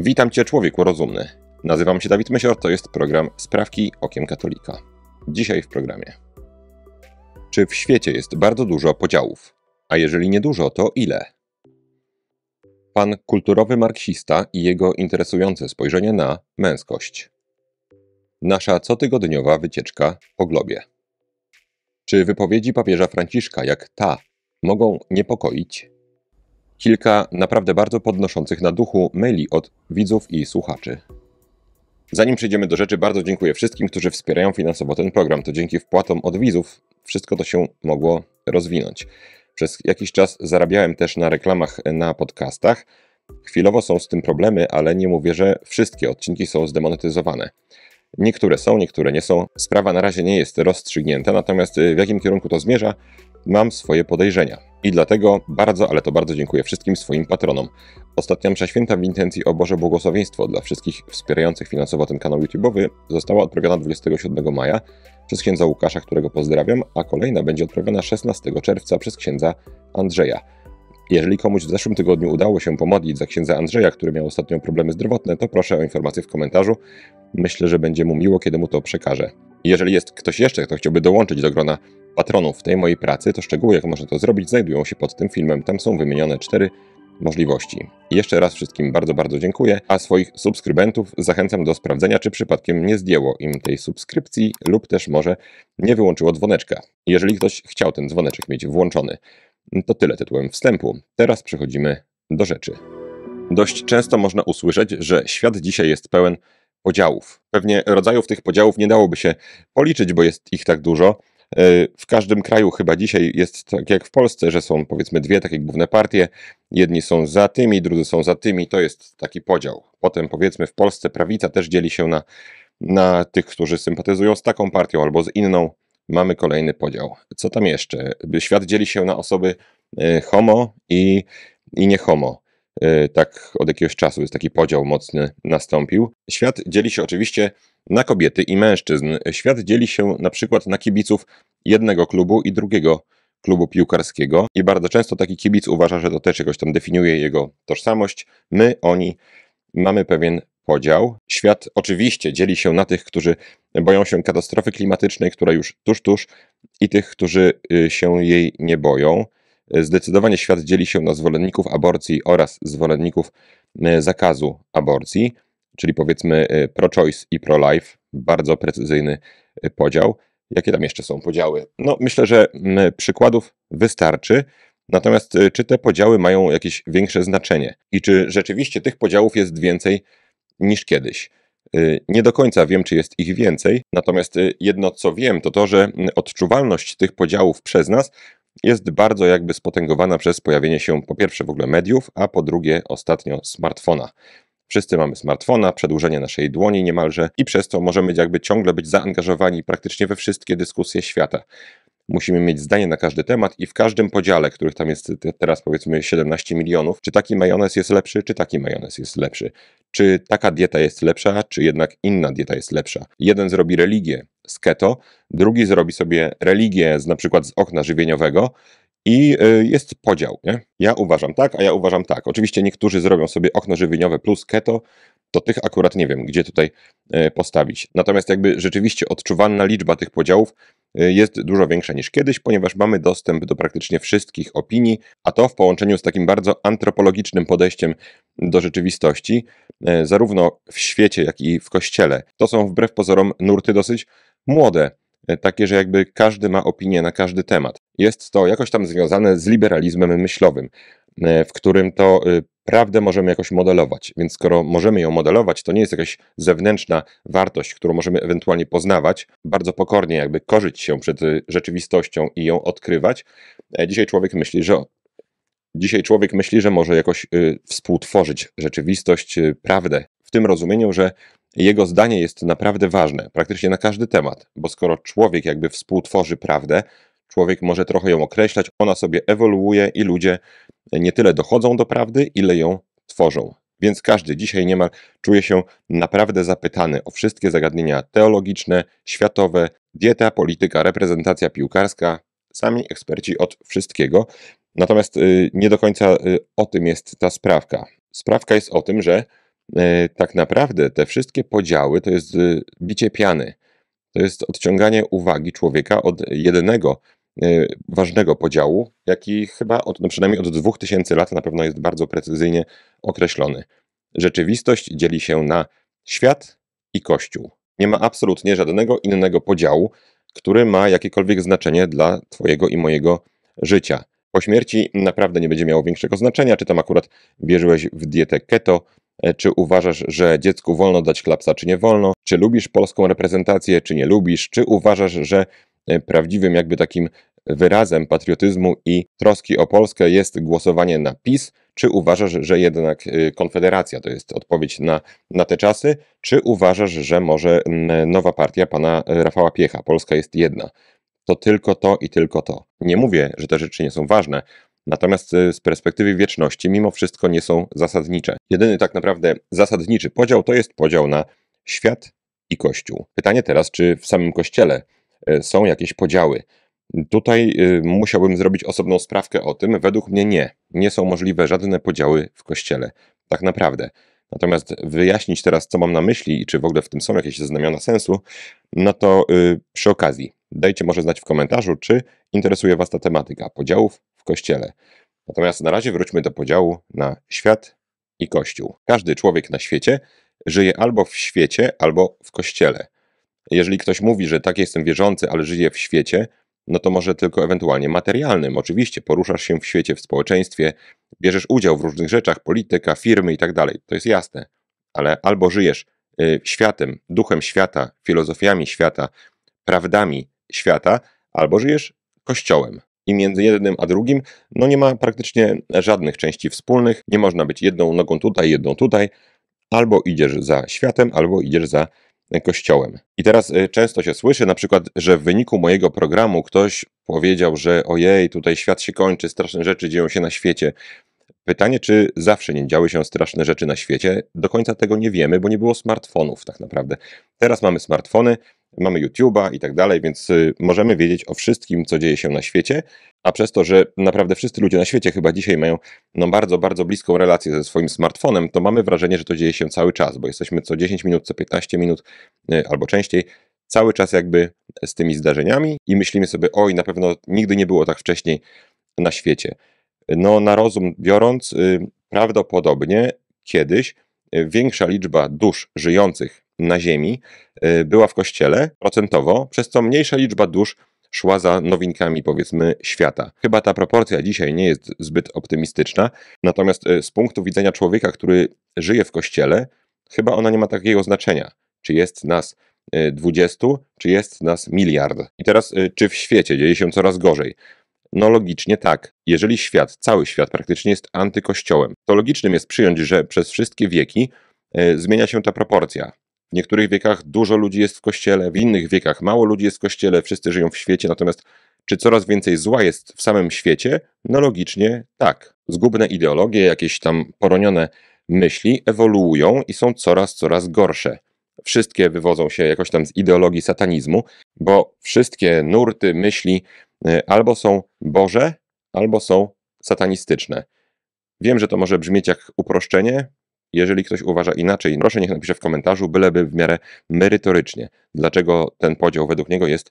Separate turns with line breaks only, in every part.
Witam Cię, człowieku rozumny. Nazywam się Dawid Mysior, to jest program Sprawki Okiem Katolika. Dzisiaj w programie. Czy w świecie jest bardzo dużo podziałów? A jeżeli nie dużo, to ile? Pan kulturowy marksista i jego interesujące spojrzenie na męskość. Nasza cotygodniowa wycieczka po globie. Czy wypowiedzi papieża Franciszka, jak ta, mogą niepokoić Kilka naprawdę bardzo podnoszących na duchu maili od widzów i słuchaczy. Zanim przejdziemy do rzeczy, bardzo dziękuję wszystkim, którzy wspierają finansowo ten program. To dzięki wpłatom od widzów wszystko to się mogło rozwinąć. Przez jakiś czas zarabiałem też na reklamach na podcastach. Chwilowo są z tym problemy, ale nie mówię, że wszystkie odcinki są zdemonetyzowane. Niektóre są, niektóre nie są. Sprawa na razie nie jest rozstrzygnięta, natomiast y, w jakim kierunku to zmierza, mam swoje podejrzenia. I dlatego bardzo, ale to bardzo dziękuję wszystkim swoim patronom. Ostatnia msza święta w intencji o Boże błogosławieństwo dla wszystkich wspierających finansowo ten kanał YouTube'owy została odprawiona 27 maja przez księdza Łukasza, którego pozdrawiam, a kolejna będzie odprawiona 16 czerwca przez księdza Andrzeja. Jeżeli komuś w zeszłym tygodniu udało się pomodlić za księdza Andrzeja, który miał ostatnio problemy zdrowotne, to proszę o informację w komentarzu. Myślę, że będzie mu miło, kiedy mu to przekażę. Jeżeli jest ktoś jeszcze, kto chciałby dołączyć do grona patronów tej mojej pracy, to szczegóły, jak można to zrobić, znajdują się pod tym filmem. Tam są wymienione cztery możliwości. Jeszcze raz wszystkim bardzo, bardzo dziękuję, a swoich subskrybentów zachęcam do sprawdzenia, czy przypadkiem nie zdjęło im tej subskrypcji lub też może nie wyłączyło dzwoneczka. Jeżeli ktoś chciał ten dzwoneczek mieć włączony, no to tyle tytułem wstępu. Teraz przechodzimy do rzeczy. Dość często można usłyszeć, że świat dzisiaj jest pełen podziałów. Pewnie rodzajów tych podziałów nie dałoby się policzyć, bo jest ich tak dużo. E, w każdym kraju chyba dzisiaj jest tak jak w Polsce, że są powiedzmy dwie takie główne partie. Jedni są za tymi, drudzy są za tymi. To jest taki podział. Potem powiedzmy w Polsce prawica też dzieli się na, na tych, którzy sympatyzują z taką partią albo z inną mamy kolejny podział. Co tam jeszcze? Świat dzieli się na osoby e, homo i, i nie homo. E, tak od jakiegoś czasu jest taki podział mocny nastąpił. Świat dzieli się oczywiście na kobiety i mężczyzn. Świat dzieli się na przykład na kibiców jednego klubu i drugiego klubu piłkarskiego i bardzo często taki kibic uważa, że to też jakoś tam definiuje jego tożsamość. My, oni mamy pewien podział. Świat oczywiście dzieli się na tych, którzy boją się katastrofy klimatycznej, która już tuż, tuż, i tych, którzy y, się jej nie boją. Zdecydowanie świat dzieli się na zwolenników aborcji oraz zwolenników y, zakazu aborcji, czyli powiedzmy y, pro-choice i pro-life. Bardzo precyzyjny podział. Jakie tam jeszcze są podziały? No, myślę, że mm, przykładów wystarczy. Natomiast czy te podziały mają jakieś większe znaczenie i czy rzeczywiście tych podziałów jest więcej niż kiedyś. Y, nie do końca wiem, czy jest ich więcej, natomiast y, jedno co wiem, to to, że y, odczuwalność tych podziałów przez nas jest bardzo jakby spotęgowana przez pojawienie się po pierwsze w ogóle mediów, a po drugie ostatnio smartfona. Wszyscy mamy smartfona, przedłużenie naszej dłoni niemalże i przez to możemy jakby ciągle być zaangażowani praktycznie we wszystkie dyskusje świata musimy mieć zdanie na każdy temat i w każdym podziale, których tam jest teraz powiedzmy 17 milionów, czy taki majonez jest lepszy, czy taki majonez jest lepszy. Czy taka dieta jest lepsza, czy jednak inna dieta jest lepsza. Jeden zrobi religię z keto, drugi zrobi sobie religię z na przykład z okna żywieniowego i y, jest podział, nie? Ja uważam tak, a ja uważam tak. Oczywiście niektórzy zrobią sobie okno żywieniowe plus keto, to tych akurat nie wiem, gdzie tutaj y, postawić. Natomiast jakby rzeczywiście odczuwalna liczba tych podziałów Y, jest dużo większa niż kiedyś, ponieważ mamy dostęp do praktycznie wszystkich opinii, a to w połączeniu z takim bardzo antropologicznym podejściem do rzeczywistości, y, zarówno w świecie, jak i w kościele. To są wbrew pozorom nurty dosyć młode y, takie, że jakby każdy ma opinię na każdy temat. Jest to jakoś tam związane z liberalizmem myślowym, w którym to prawdę możemy jakoś modelować. Więc skoro możemy ją modelować, to nie jest jakaś zewnętrzna wartość, którą możemy ewentualnie poznawać, bardzo pokornie jakby korzyć się przed y, rzeczywistością i ją odkrywać. E, dzisiaj człowiek myśli, że Dzisiaj człowiek myśli, że może jakoś y, współtworzyć rzeczywistość, y, prawdę, w tym rozumieniu, że jego zdanie jest naprawdę ważne, praktycznie na każdy temat, bo skoro człowiek jakby współtworzy prawdę, człowiek może trochę ją określać, ona sobie ewoluuje i ludzie nie tyle dochodzą do prawdy, ile ją tworzą. Więc każdy dzisiaj niemal czuje się naprawdę zapytany o wszystkie zagadnienia teologiczne, światowe, dieta, polityka, reprezentacja piłkarska, sami eksperci od wszystkiego. Natomiast y, nie do końca y, o tym jest ta sprawka. Sprawka jest o tym, że y, tak naprawdę te wszystkie podziały to jest bicie piany. To jest odciąganie uwagi człowieka od jedynego Y, ważnego podziału, jaki chyba od, no przynajmniej od 2000 lat na pewno jest bardzo precyzyjnie określony. Rzeczywistość dzieli się na świat i kościół. Nie ma absolutnie żadnego innego podziału, który ma jakiekolwiek znaczenie dla Twojego i mojego życia. Po śmierci naprawdę nie będzie miało większego znaczenia, czy tam akurat wierzyłeś w dietę keto, e, czy uważasz, że dziecku wolno dać klapsa, czy nie wolno, czy lubisz polską reprezentację, czy nie lubisz, czy uważasz, że Y, prawdziwym jakby takim wyrazem patriotyzmu i troski o Polskę jest głosowanie na PiS. Czy uważasz, że jednak y, Konfederacja to jest odpowiedź na, na te czasy? Czy uważasz, że może nowa partia pana y, Rafała Piecha, Polska jest jedna? To tylko to i tylko to. Nie mówię, że te rzeczy nie są ważne, natomiast z perspektywy wieczności mimo wszystko nie są zasadnicze. Jedyny tak naprawdę zasadniczy podział to jest podział na świat i Kościół. Pytanie teraz, czy w samym Kościele E, są jakieś podziały. Tutaj y, musiałbym zrobić osobną sprawkę o tym. Według mnie nie. Nie są możliwe żadne podziały w kościele. Tak naprawdę. Natomiast wyjaśnić teraz, co mam na myśli i czy w ogóle w tym są jakieś znamiona sensu, no to yy, przy okazji dajcie może znać w komentarzu, czy interesuje Was ta tematyka podziałów w kościele. Natomiast na razie wróćmy do podziału na świat i kościół. Każdy człowiek na świecie żyje albo w świecie, albo w kościele. Jeżeli ktoś mówi, że tak jestem wierzący, ale żyję w świecie, no to może tylko ewentualnie materialnym. Oczywiście poruszasz się w świecie, w społeczeństwie, bierzesz udział w różnych rzeczach, polityka, firmy i tak dalej. To jest jasne, ale albo żyjesz y, światem, duchem świata, filozofiami świata, prawdami świata, albo żyjesz kościołem. I między jednym a drugim no nie ma praktycznie żadnych części wspólnych. Nie można być jedną nogą tutaj, jedną tutaj. Albo idziesz za światem, albo idziesz za kościołem. I teraz y, często się słyszy na przykład, że w wyniku mojego programu ktoś powiedział, że ojej, tutaj świat się kończy, straszne rzeczy dzieją się na świecie. Pytanie, czy zawsze nie działy się straszne rzeczy na świecie? Do końca tego nie wiemy, bo nie było smartfonów tak naprawdę. Teraz mamy smartfony, mamy YouTube'a i tak dalej, więc y, możemy wiedzieć o wszystkim, co dzieje się na świecie, a przez to, że naprawdę wszyscy ludzie na świecie chyba dzisiaj mają no, bardzo, bardzo bliską relację ze swoim smartfonem, to mamy wrażenie, że to dzieje się cały czas, bo jesteśmy co 10 minut, co 15 minut y, albo częściej cały czas jakby z tymi zdarzeniami i myślimy sobie, oj, na pewno nigdy nie było tak wcześniej na świecie. No, na rozum biorąc, y, prawdopodobnie kiedyś większa liczba dusz żyjących na ziemi y, była w kościele procentowo, przez co mniejsza liczba dusz szła za nowinkami, powiedzmy, świata. Chyba ta proporcja dzisiaj nie jest zbyt optymistyczna, natomiast y, z punktu widzenia człowieka, który żyje w kościele, chyba ona nie ma takiego znaczenia, czy jest nas 20, y, czy jest nas miliard. I teraz, czy w świecie dzieje się coraz gorzej? No logicznie tak. Jeżeli świat, cały świat praktycznie jest antykościołem, to logicznym jest przyjąć, że przez wszystkie wieki zmienia się ta proporcja. W niektórych wiekach dużo ludzi jest w kościele, w innych wiekach mało ludzi jest w kościele, wszyscy żyją w świecie, natomiast czy coraz więcej zła jest w samym świecie? No logicznie tak. Zgubne ideologie, jakieś tam poronione myśli ewoluują i są coraz, coraz gorsze. Wszystkie wywodzą się jakoś tam z ideologii satanizmu, bo wszystkie nurty myśli e, albo są Boże, albo są satanistyczne. Wiem, że to może brzmieć jak uproszczenie, jeżeli ktoś uważa inaczej, proszę niech napisze w komentarzu, byleby w miarę merytorycznie, dlaczego ten podział według niego jest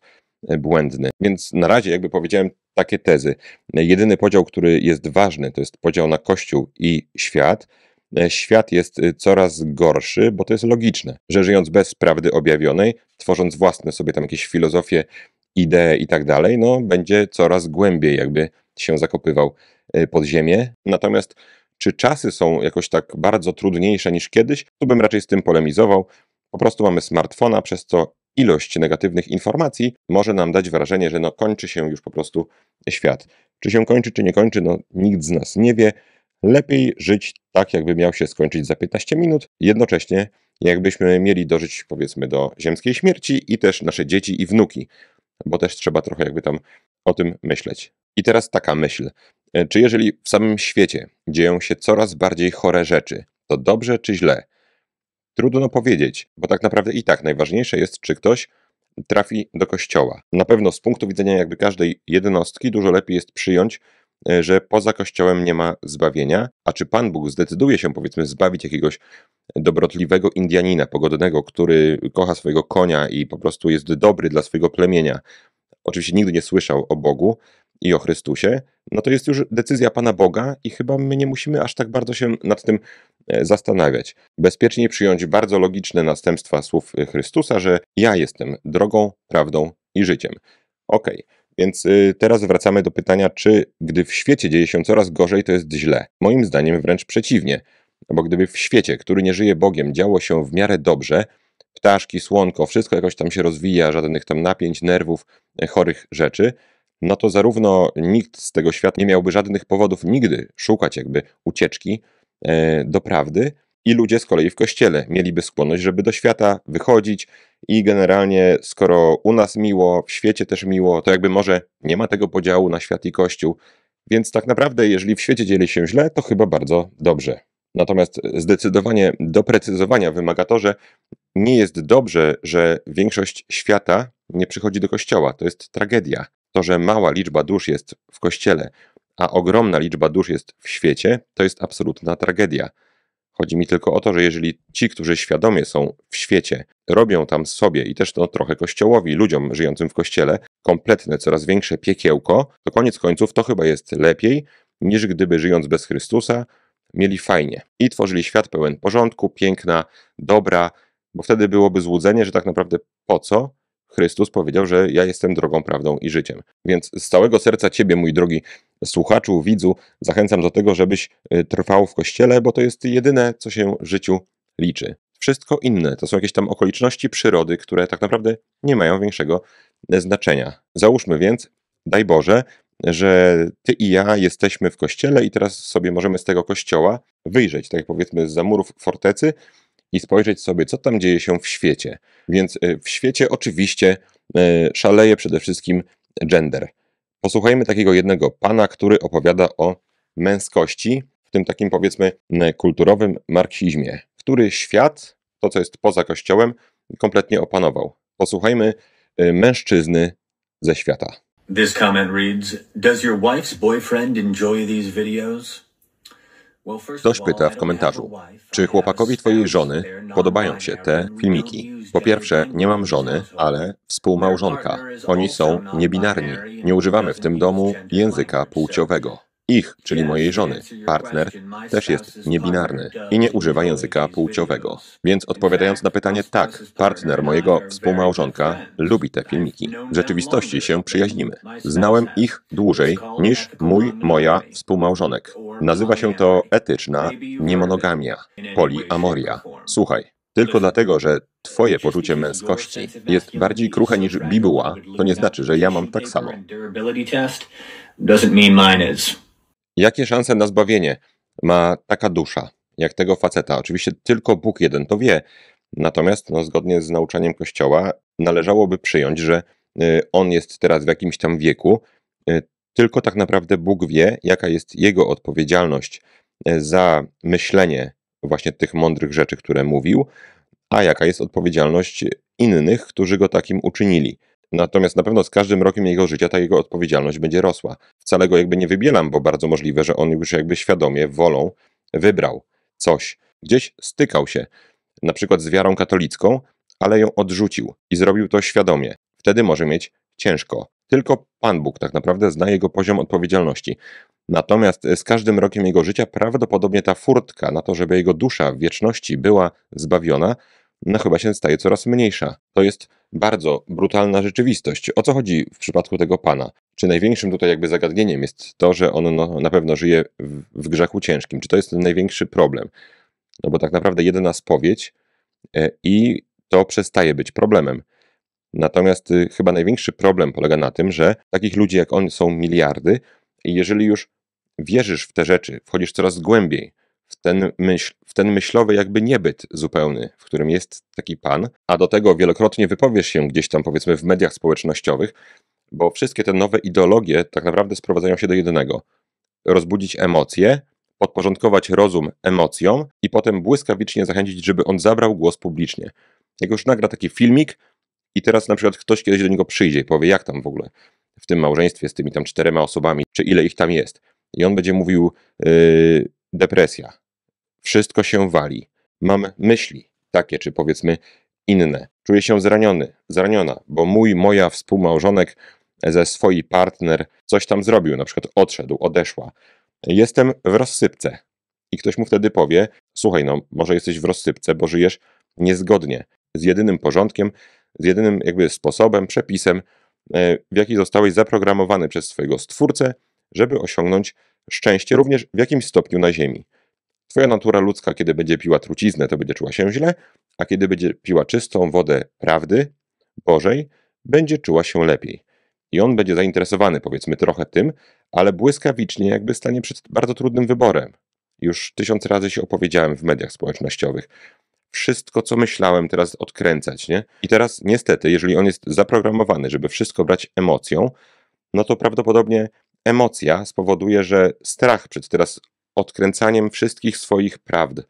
e, błędny. Więc na razie, jakby powiedziałem, takie tezy. Jedyny podział, który jest ważny, to jest podział na Kościół i świat. E, świat jest e, coraz gorszy, bo to jest logiczne, że żyjąc bez prawdy objawionej, tworząc własne sobie tam jakieś filozofie, idee i tak dalej, no będzie coraz głębiej jakby się zakopywał pod ziemię. Natomiast czy czasy są jakoś tak bardzo trudniejsze niż kiedyś? Tu bym raczej z tym polemizował. Po prostu mamy smartfona, przez co ilość negatywnych informacji może nam dać wrażenie, że no kończy się już po prostu świat. Czy się kończy, czy nie kończy, no nikt z nas nie wie. Lepiej żyć tak, jakby miał się skończyć za 15 minut, jednocześnie jakbyśmy mieli dożyć powiedzmy do ziemskiej śmierci i też nasze dzieci i wnuki, bo też trzeba trochę jakby tam o tym myśleć. I teraz taka myśl. E, czy jeżeli w samym świecie dzieją się coraz bardziej chore rzeczy, to dobrze czy źle? Trudno powiedzieć, bo tak naprawdę i tak najważniejsze jest, czy ktoś trafi do kościoła. Na pewno z punktu widzenia jakby każdej jednostki dużo lepiej jest przyjąć, e, że poza kościołem nie ma zbawienia, a czy Pan Bóg zdecyduje się powiedzmy zbawić jakiegoś dobrotliwego Indianina pogodnego, który kocha swojego konia i po prostu jest dobry dla swojego plemienia. Oczywiście nigdy nie słyszał o Bogu i o Chrystusie, no to jest już decyzja Pana Boga i chyba my nie musimy aż tak bardzo się nad tym e, zastanawiać. Bezpiecznie przyjąć bardzo logiczne następstwa słów Chrystusa, że ja jestem drogą, prawdą i życiem. Okej. Okay. Więc y, teraz wracamy do pytania, czy gdy w świecie dzieje się coraz gorzej, to jest źle? Moim zdaniem wręcz przeciwnie, bo gdyby w świecie, który nie żyje Bogiem, działo się w miarę dobrze, ptaszki, słonko, wszystko jakoś tam się rozwija, żadnych tam napięć, nerwów, e, chorych rzeczy, no to zarówno nikt z tego świata nie miałby żadnych powodów nigdy szukać jakby ucieczki e, do prawdy, i ludzie z kolei w kościele mieliby skłonność, żeby do świata wychodzić i generalnie, skoro u nas miło, w świecie też miło, to jakby może nie ma tego podziału na świat i kościół. Więc tak naprawdę, jeżeli w świecie dzieli się źle, to chyba bardzo dobrze. Natomiast zdecydowanie doprecyzowania wymaga to, że nie jest dobrze, że większość świata nie przychodzi do kościoła. To jest tragedia. To, że mała liczba dusz jest w kościele, a ogromna liczba dusz jest w świecie, to jest absolutna tragedia. Chodzi mi tylko o to, że jeżeli ci, którzy świadomie są w świecie, robią tam sobie i też to trochę kościołowi, ludziom żyjącym w kościele, kompletne, coraz większe piekiełko, to koniec końców to chyba jest lepiej, niż gdyby żyjąc bez Chrystusa, mieli fajnie i tworzyli świat pełen porządku, piękna, dobra, bo wtedy byłoby złudzenie, że tak naprawdę po co Chrystus powiedział, że ja jestem drogą, prawdą i życiem. Więc z całego serca Ciebie, mój drogi słuchaczu, widzu, zachęcam do tego, żebyś y, trwał w kościele, bo to jest jedyne, co się w życiu liczy. Wszystko inne to są jakieś tam okoliczności przyrody, które tak naprawdę nie mają większego e, znaczenia. Załóżmy więc, daj Boże, że ty i ja jesteśmy w kościele i teraz sobie możemy z tego kościoła wyjrzeć, tak jak powiedzmy z zamurów fortecy i spojrzeć sobie, co tam dzieje się w świecie. Więc e, w świecie oczywiście e, szaleje przede wszystkim gender. Posłuchajmy takiego jednego pana, który opowiada o męskości, w tym takim powiedzmy kulturowym marksizmie, który świat, to co jest poza kościołem, kompletnie opanował. Posłuchajmy e, mężczyzny ze świata. This comment reads: Does your wife's boyfriend enjoy
these videos?
Ktoś pyta w komentarzu, czy chłopakowi twojej żony podobają się te filmiki? Po pierwsze, nie mam żony, ale współmałżonka. Oni są niebinarni. Nie używamy w tym domu języka płciowego. Ich, czyli mojej żony. Partner też jest niebinarny i nie używa języka płciowego. Więc odpowiadając na pytanie tak, partner mojego współmałżonka lubi te filmiki. W rzeczywistości się przyjaźnimy. Znałem ich dłużej niż mój, moja współmałżonek. Nazywa się to etyczna niemonogamia, poliamoria. Słuchaj, tylko dlatego, że Twoje poczucie męskości jest bardziej kruche niż bibuła, to nie znaczy, że ja mam tak samo. Jakie szanse na zbawienie ma taka dusza, jak tego faceta? Oczywiście tylko Bóg jeden to wie, natomiast no, zgodnie z nauczaniem Kościoła należałoby przyjąć, że y, on jest teraz w jakimś tam wieku, y, tylko tak naprawdę Bóg wie, jaka jest jego odpowiedzialność y, za myślenie właśnie tych mądrych rzeczy, które mówił, a jaka jest odpowiedzialność innych, którzy go takim uczynili. Natomiast na pewno z każdym rokiem jego życia ta jego odpowiedzialność będzie rosła. Wcale go jakby nie wybielam, bo bardzo możliwe, że on już jakby świadomie, wolą wybrał coś. Gdzieś stykał się, na przykład z wiarą katolicką, ale ją odrzucił i zrobił to świadomie. Wtedy może mieć ciężko. Tylko Pan Bóg tak naprawdę zna jego poziom odpowiedzialności. Natomiast z każdym rokiem jego życia prawdopodobnie ta furtka na to, żeby jego dusza w wieczności była zbawiona, no chyba się staje coraz mniejsza. To jest bardzo brutalna rzeczywistość. O co chodzi w przypadku tego pana? Czy największym tutaj jakby zagadnieniem jest to, że on no, na pewno żyje w, w grzechu ciężkim? Czy to jest ten największy problem? No bo tak naprawdę jedyna spowiedź e, i to przestaje być problemem. Natomiast y, chyba największy problem polega na tym, że takich ludzi jak on są miliardy i jeżeli już wierzysz w te rzeczy, wchodzisz coraz głębiej, w ten, myśl, w ten myślowy jakby niebyt zupełny, w którym jest taki pan, a do tego wielokrotnie wypowiesz się gdzieś tam powiedzmy w mediach społecznościowych, bo wszystkie te nowe ideologie tak naprawdę sprowadzają się do jednego. Rozbudzić emocje, podporządkować rozum emocjom i potem błyskawicznie zachęcić, żeby on zabrał głos publicznie. Jak już nagra taki filmik i teraz na przykład ktoś kiedyś do niego przyjdzie i powie, jak tam w ogóle w tym małżeństwie z tymi tam czterema osobami, czy ile ich tam jest. I on będzie mówił, yy, depresja. Wszystko się wali. Mam myśli, takie czy powiedzmy inne. Czuję się zraniony, zraniona, bo mój, moja współmałżonek ze swojej partner coś tam zrobił, na przykład odszedł, odeszła. Jestem w rozsypce. I ktoś mu wtedy powie: Słuchaj, no, może jesteś w rozsypce, bo żyjesz niezgodnie z jedynym porządkiem, z jedynym jakby sposobem, przepisem, e, w jaki zostałeś zaprogramowany przez swojego stwórcę, żeby osiągnąć szczęście również w jakimś stopniu na ziemi. Twoja natura ludzka, kiedy będzie piła truciznę, to będzie czuła się źle, a kiedy będzie piła czystą wodę prawdy, Bożej, będzie czuła się lepiej. I on będzie zainteresowany, powiedzmy, trochę tym, ale błyskawicznie jakby stanie przed bardzo trudnym wyborem. Już tysiąc razy się opowiedziałem w mediach społecznościowych. Wszystko, co myślałem, teraz odkręcać, nie? I teraz, niestety, jeżeli on jest zaprogramowany, żeby wszystko brać emocją, no to prawdopodobnie emocja spowoduje, że strach przed teraz odkręcaniem wszystkich swoich prawd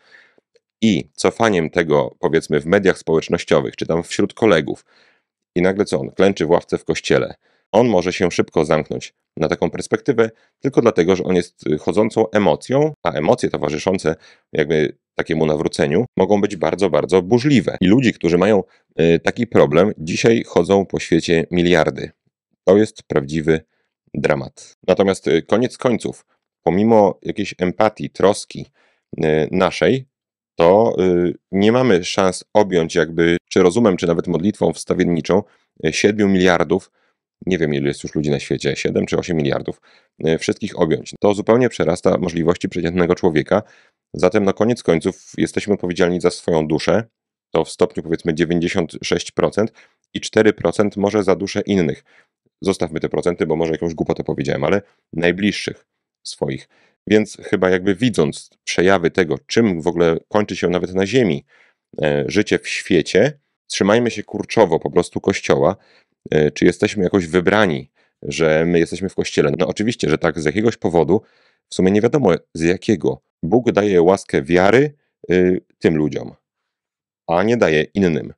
i cofaniem tego, powiedzmy, w mediach społecznościowych, czy tam wśród kolegów, i nagle co on klęczy w ławce w kościele, on może się szybko zamknąć na taką perspektywę tylko dlatego, że on jest y, chodzącą emocją, a emocje towarzyszące jakby takiemu nawróceniu mogą być bardzo, bardzo burzliwe. I ludzi, którzy mają y, taki problem, dzisiaj chodzą po świecie miliardy. To jest prawdziwy dramat. Natomiast y, koniec końców, pomimo jakiejś empatii, troski y, naszej, to y, nie mamy szans objąć jakby, czy rozumem, czy nawet modlitwą wstawienniczą 7 miliardów, nie wiem ile jest już ludzi na świecie, 7 czy 8 miliardów, wszystkich objąć. To zupełnie przerasta możliwości przeciętnego człowieka, zatem na no, koniec końców jesteśmy odpowiedzialni za swoją duszę, to w stopniu powiedzmy 96% i 4% może za duszę innych zostawmy te procenty, bo może jakąś głupotę powiedziałem, ale najbliższych swoich. Więc chyba jakby widząc przejawy tego, czym w ogóle kończy się nawet na Ziemi e, życie w świecie, trzymajmy się kurczowo po prostu Kościoła, e, czy jesteśmy jakoś wybrani, że my jesteśmy w Kościele. No oczywiście, że tak z jakiegoś powodu, w sumie nie wiadomo z jakiego, Bóg daje łaskę wiary y, tym ludziom, a nie daje innym.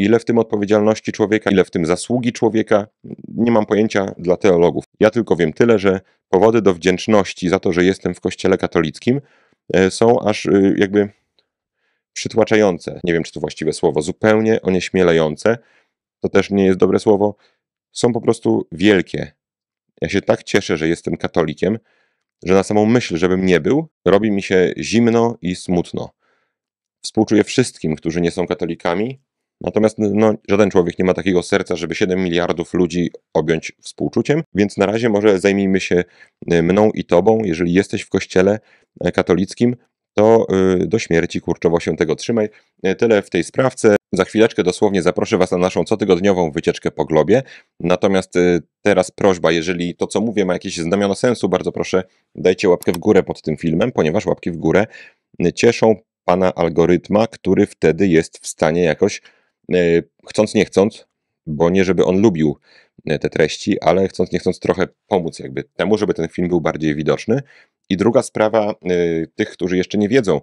Ile w tym odpowiedzialności człowieka, ile w tym zasługi człowieka, nie mam pojęcia dla teologów. Ja tylko wiem tyle, że powody do wdzięczności za to, że jestem w kościele katolickim, e, są aż e, jakby przytłaczające. Nie wiem, czy to właściwe słowo, zupełnie onieśmielające. To też nie jest dobre słowo. Są po prostu wielkie. Ja się tak cieszę, że jestem katolikiem, że na samą myśl, żebym nie był, robi mi się zimno i smutno. Współczuję wszystkim, którzy nie są katolikami, Natomiast no, żaden człowiek nie ma takiego serca, żeby 7 miliardów ludzi objąć współczuciem, więc na razie może zajmijmy się y, mną i tobą. Jeżeli jesteś w kościele e, katolickim, to y, do śmierci kurczowo się tego trzymaj. E, tyle w tej sprawce. Za chwileczkę dosłownie zaproszę Was na naszą cotygodniową wycieczkę po globie. Natomiast y, teraz prośba, jeżeli to co mówię ma jakieś znamiono sensu, bardzo proszę dajcie łapkę w górę pod tym filmem, ponieważ łapki w górę cieszą Pana algorytma, który wtedy jest w stanie jakoś E, chcąc nie chcąc, bo nie żeby on lubił e, te treści, ale chcąc nie chcąc trochę pomóc jakby temu, żeby ten film był bardziej widoczny. I druga sprawa e, tych, którzy jeszcze nie wiedzą,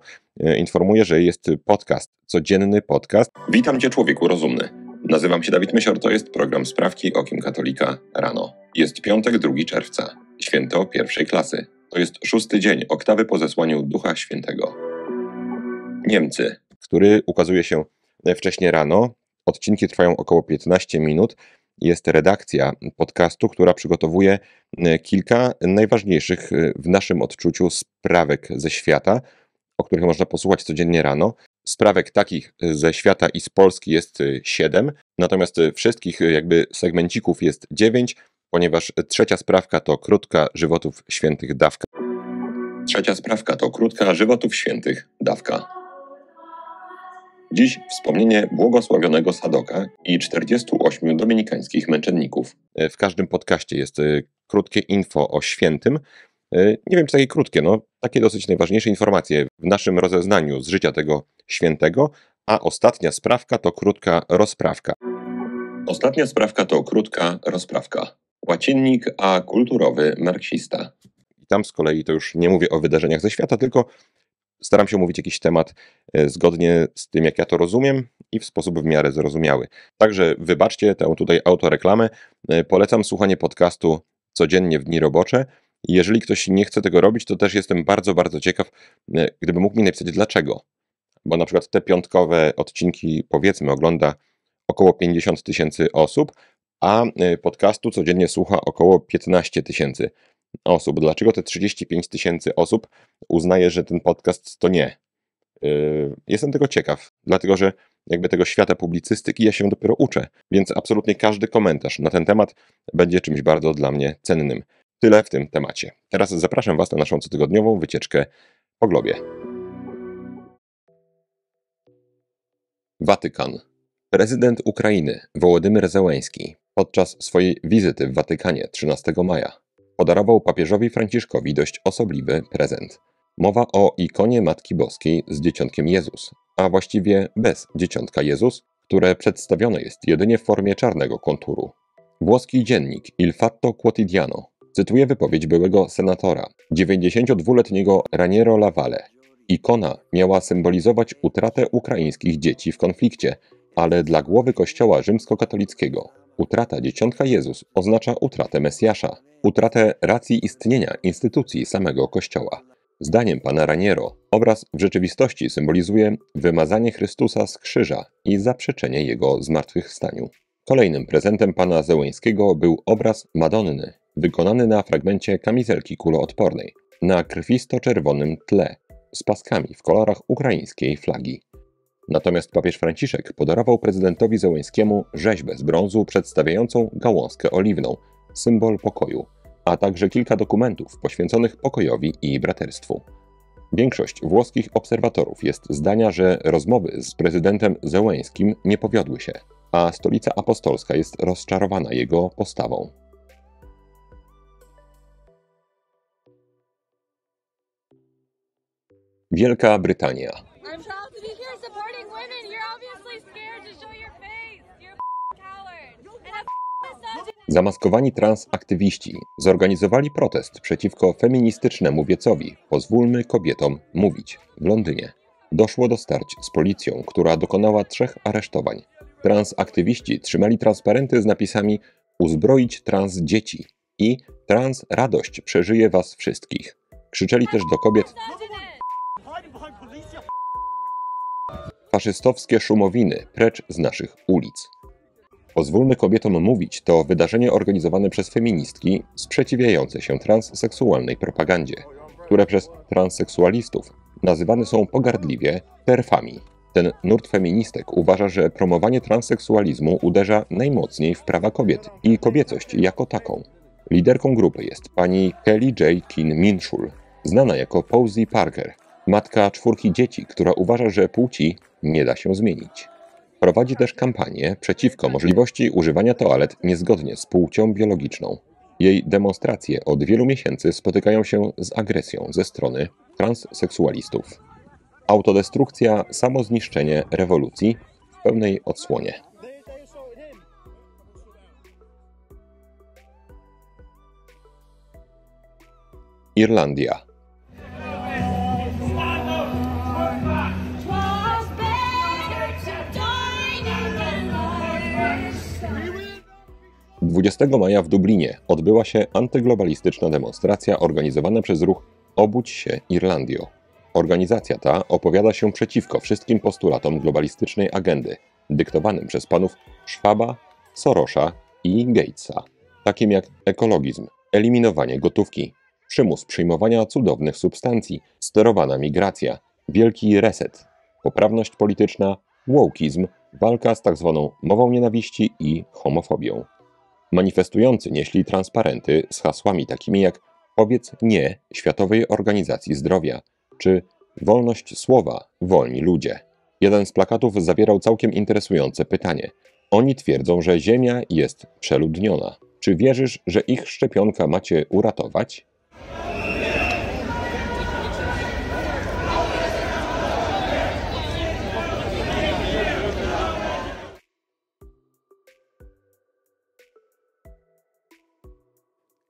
informuję, że jest podcast, codzienny podcast. Witam Cię człowieku rozumny. Nazywam się Dawid Mysior, to jest program Sprawki Okiem Katolika rano. Jest piątek, 2 czerwca, święto pierwszej klasy. To jest szósty dzień oktawy po zesłaniu Ducha Świętego. Niemcy, który ukazuje się E, wcześnie rano. Odcinki trwają około 15 minut. Jest redakcja podcastu, która przygotowuje e, kilka najważniejszych e, w naszym odczuciu sprawek ze świata, o których można posłuchać codziennie rano. Sprawek takich ze świata i z Polski jest 7, natomiast wszystkich jakby segmencików jest 9, ponieważ trzecia sprawka to krótka żywotów świętych dawka. Trzecia sprawka to krótka żywotów świętych dawka. Dziś wspomnienie błogosławionego Sadoka i 48 dominikańskich męczenników. W każdym podcaście jest y, krótkie info o świętym. Y, nie wiem, czy takie krótkie, no takie dosyć najważniejsze informacje w naszym rozeznaniu z życia tego świętego, a ostatnia sprawka to krótka rozprawka. Ostatnia sprawka to krótka rozprawka. Łacinnik, a kulturowy marksista. I tam z kolei to już nie mówię o wydarzeniach ze świata, tylko Staram się mówić jakiś temat e, zgodnie z tym, jak ja to rozumiem i w sposób w miarę zrozumiały. Także wybaczcie tę tutaj autoreklamę. E, polecam słuchanie podcastu codziennie w dni robocze. Jeżeli ktoś nie chce tego robić, to też jestem bardzo, bardzo ciekaw, e, gdyby mógł mi napisać dlaczego. Bo na przykład te piątkowe odcinki, powiedzmy, ogląda około 50 tysięcy osób, a podcastu codziennie słucha około 15 tysięcy osób. Dlaczego te 35 tysięcy osób uznaje, że ten podcast to nie? Y, jestem tego ciekaw, dlatego że jakby tego świata publicystyki ja się dopiero uczę, więc absolutnie każdy komentarz na ten temat będzie czymś bardzo dla mnie cennym. Tyle w tym temacie. Teraz zapraszam Was na naszą cotygodniową wycieczkę po globie. Watykan. Prezydent Ukrainy Wołodymyr Zełenski podczas swojej wizyty w Watykanie 13 maja podarował papieżowi Franciszkowi dość osobliwy prezent. Mowa o ikonie Matki Boskiej z dzieciątkiem Jezus, a właściwie bez dzieciątka Jezus, które przedstawione jest jedynie w formie czarnego konturu. Włoski dziennik Il Fatto Quotidiano cytuje wypowiedź byłego senatora, 92-letniego Raniero Lavalle. Ikona miała symbolizować utratę ukraińskich dzieci w konflikcie, ale dla głowy kościoła rzymskokatolickiego Utrata dzieciątka Jezus oznacza utratę Mesjasza, utratę racji istnienia instytucji samego Kościoła. Zdaniem pana Raniero, obraz w rzeczywistości symbolizuje wymazanie Chrystusa z krzyża i zaprzeczenie jego zmartwychwstaniu. Kolejnym prezentem pana Zełyńskiego był obraz Madonny, wykonany na fragmencie kamizelki kuloodpornej, na krwisto-czerwonym tle, z paskami w kolorach ukraińskiej flagi. Natomiast papież Franciszek podarował prezydentowi Zełęskiemu rzeźbę z brązu przedstawiającą gałązkę oliwną, symbol pokoju, a także kilka dokumentów poświęconych pokojowi i braterstwu. Większość włoskich obserwatorów jest zdania, że rozmowy z prezydentem Zełęskim nie powiodły się, a stolica apostolska jest rozczarowana jego postawą. Wielka Brytania Zamaskowani transaktywiści zorganizowali protest przeciwko feministycznemu wiecowi Pozwólmy kobietom mówić w Londynie. Doszło do starć z policją, która dokonała trzech aresztowań. Transaktywiści trzymali transparenty z napisami Uzbroić trans dzieci i Trans radość przeżyje was wszystkich. Krzyczeli też do kobiet Faszystowskie szumowiny precz z naszych ulic. Pozwólmy kobietom mówić to wydarzenie organizowane przez feministki sprzeciwiające się transseksualnej propagandzie, które przez transseksualistów nazywane są pogardliwie terfami. Ten nurt feministek uważa, że promowanie transseksualizmu uderza najmocniej w prawa kobiet i kobiecość jako taką. Liderką grupy jest pani Kelly J. Kin Minshul, znana jako Posey Parker, matka czwórki dzieci, która uważa, że płci nie da się zmienić. Prowadzi też kampanię przeciwko możliwości używania toalet niezgodnie z płcią biologiczną. Jej demonstracje od wielu miesięcy spotykają się z agresją ze strony transseksualistów. Autodestrukcja, samozniszczenie rewolucji w pełnej odsłonie. Irlandia 20 maja w Dublinie odbyła się antyglobalistyczna demonstracja organizowana przez ruch Obudź się Irlandio. Organizacja ta opowiada się przeciwko wszystkim postulatom globalistycznej agendy, dyktowanym przez panów Schwaba, Sorosza i Gatesa, takim jak ekologizm, eliminowanie gotówki, przymus przyjmowania cudownych substancji, sterowana migracja, wielki reset, poprawność polityczna, wołkizm, walka z tzw. Tak mową nienawiści i homofobią. Manifestujący nieśli transparenty z hasłami takimi jak Powiedz nie Światowej Organizacji Zdrowia czy Wolność słowa, wolni ludzie. Jeden z plakatów zawierał całkiem interesujące pytanie. Oni twierdzą, że Ziemia jest przeludniona. Czy wierzysz, że ich szczepionka macie uratować?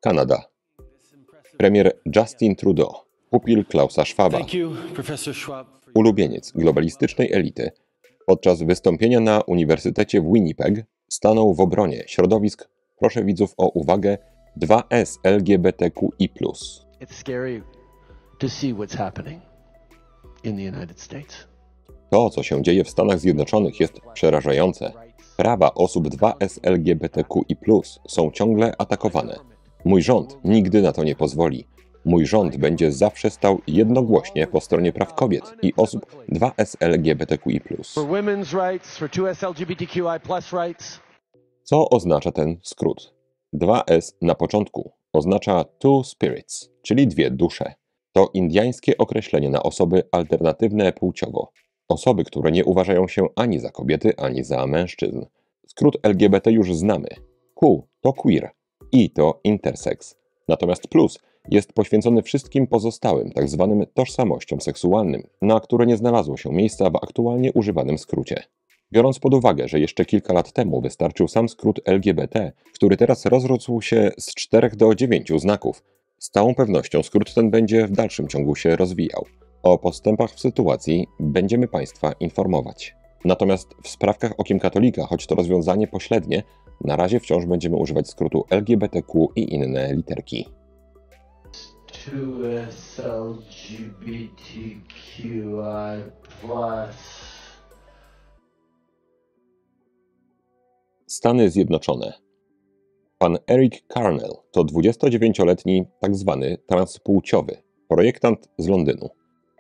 Kanada. Premier Justin Trudeau, pupil Klausa Schwaba, ulubieniec globalistycznej elity, podczas wystąpienia na Uniwersytecie w Winnipeg stanął w obronie środowisk, proszę widzów o uwagę, 2S LGBTQI+. To, co się dzieje w Stanach Zjednoczonych, jest przerażające. Prawa osób 2S LGBTQI są ciągle atakowane. Mój rząd nigdy na to nie pozwoli. Mój rząd będzie zawsze stał jednogłośnie po stronie praw kobiet i osób 2 slgbtqi Co oznacza ten skrót? 2S na początku oznacza Two Spirits, czyli dwie dusze. To indiańskie określenie na osoby alternatywne płciowo. Osoby, które nie uważają się ani za kobiety, ani za mężczyzn. Skrót LGBT już znamy. Q to queer, i to interseks. Natomiast plus jest poświęcony wszystkim pozostałym, tak zwanym tożsamościom seksualnym, na które nie znalazło się miejsca w aktualnie używanym skrócie. Biorąc pod uwagę, że jeszcze kilka lat temu wystarczył sam skrót LGBT, który teraz rozrósł się z 4 do 9 znaków, z całą pewnością skrót ten będzie w dalszym ciągu się rozwijał. O postępach w sytuacji będziemy Państwa informować. Natomiast w sprawkach okiem katolika, choć to rozwiązanie pośrednie, na razie wciąż będziemy używać skrótu LGBTQ i inne literki. Stany Zjednoczone. Pan Eric Carnell to 29-letni tzw. Tak transpłciowy projektant z Londynu.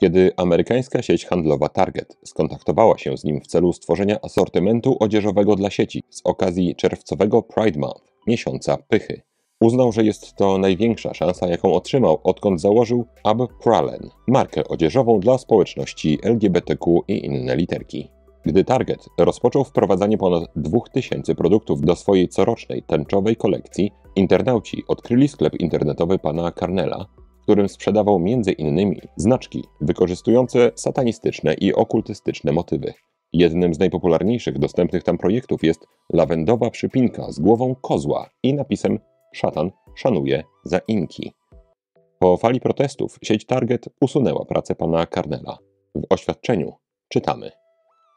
Kiedy amerykańska sieć handlowa Target skontaktowała się z nim w celu stworzenia asortymentu odzieżowego dla sieci z okazji czerwcowego Pride Month, miesiąca pychy, uznał, że jest to największa szansa, jaką otrzymał, odkąd założył Ab Pralen, markę odzieżową dla społeczności LGBTQ i inne literki. Gdy Target rozpoczął wprowadzanie ponad 2000 produktów do swojej corocznej tęczowej kolekcji, internauci odkryli sklep internetowy pana Carnella którym sprzedawał m.in. znaczki wykorzystujące satanistyczne i okultystyczne motywy. Jednym z najpopularniejszych dostępnych tam projektów jest lawendowa przypinka z głową kozła i napisem Szatan szanuje za inki. Po fali protestów sieć Target usunęła pracę pana Karnela. W oświadczeniu czytamy: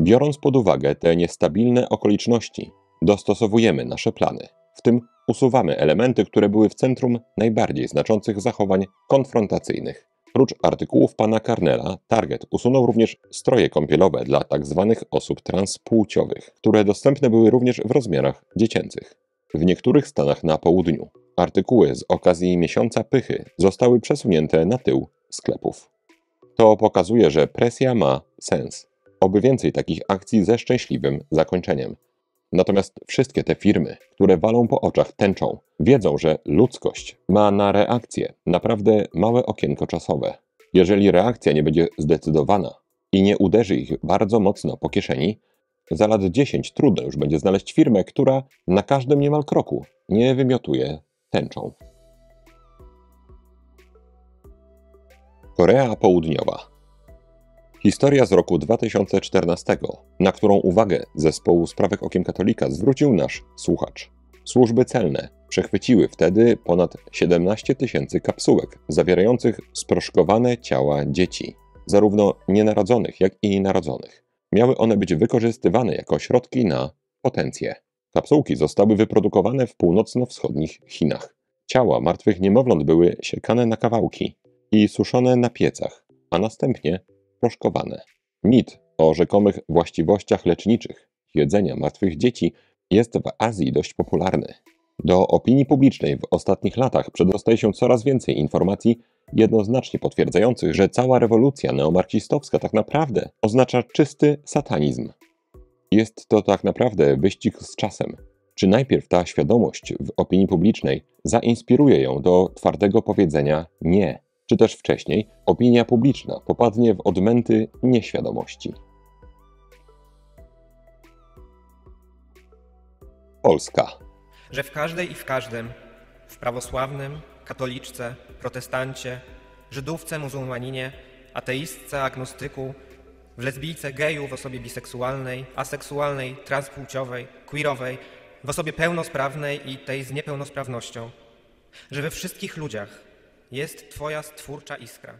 Biorąc pod uwagę te niestabilne okoliczności, dostosowujemy nasze plany w tym usuwamy elementy, które były w centrum najbardziej znaczących zachowań konfrontacyjnych. Oprócz artykułów pana Karnela, Target usunął również stroje kąpielowe dla tzw. Tak osób transpłciowych, które dostępne były również w rozmiarach dziecięcych. W niektórych stanach na południu artykuły z okazji miesiąca pychy zostały przesunięte na tył sklepów. To pokazuje, że presja ma sens. Oby więcej takich akcji ze szczęśliwym zakończeniem. Natomiast wszystkie te firmy, które walą po oczach tęczą, wiedzą, że ludzkość ma na reakcję naprawdę małe okienko czasowe. Jeżeli reakcja nie będzie zdecydowana i nie uderzy ich bardzo mocno po kieszeni, za lat 10 trudno już będzie znaleźć firmę, która na każdym niemal kroku nie wymiotuje tęczą. Korea Południowa Historia z roku 2014, na którą uwagę zespołu Sprawek Okiem Katolika zwrócił nasz słuchacz. Służby celne przechwyciły wtedy ponad 17 tysięcy kapsułek zawierających sproszkowane ciała dzieci, zarówno nienarodzonych, jak i narodzonych. Miały one być wykorzystywane jako środki na potencję. Kapsułki zostały wyprodukowane w północno-wschodnich Chinach. Ciała martwych niemowląt były siekane na kawałki i suszone na piecach, a następnie proszkowane. Mit o rzekomych właściwościach leczniczych jedzenia martwych dzieci jest w Azji dość popularny. Do opinii publicznej w ostatnich latach przedostaje się coraz więcej informacji jednoznacznie potwierdzających, że cała rewolucja neomarksistowska tak naprawdę oznacza czysty satanizm. Jest to tak naprawdę wyścig z czasem. Czy najpierw ta świadomość w opinii publicznej zainspiruje ją do twardego powiedzenia nie? czy też wcześniej, opinia publiczna popadnie w odmęty nieświadomości. Polska.
Że w każdej i w
każdym, w prawosławnym, katoliczce, protestancie, Żydówce, muzułmaninie, ateistce, agnostyku, w lesbijce, geju, w osobie biseksualnej, aseksualnej, transpłciowej, queerowej, w osobie pełnosprawnej i tej z
niepełnosprawnością, że we wszystkich ludziach, jest Twoja stwórcza iskra.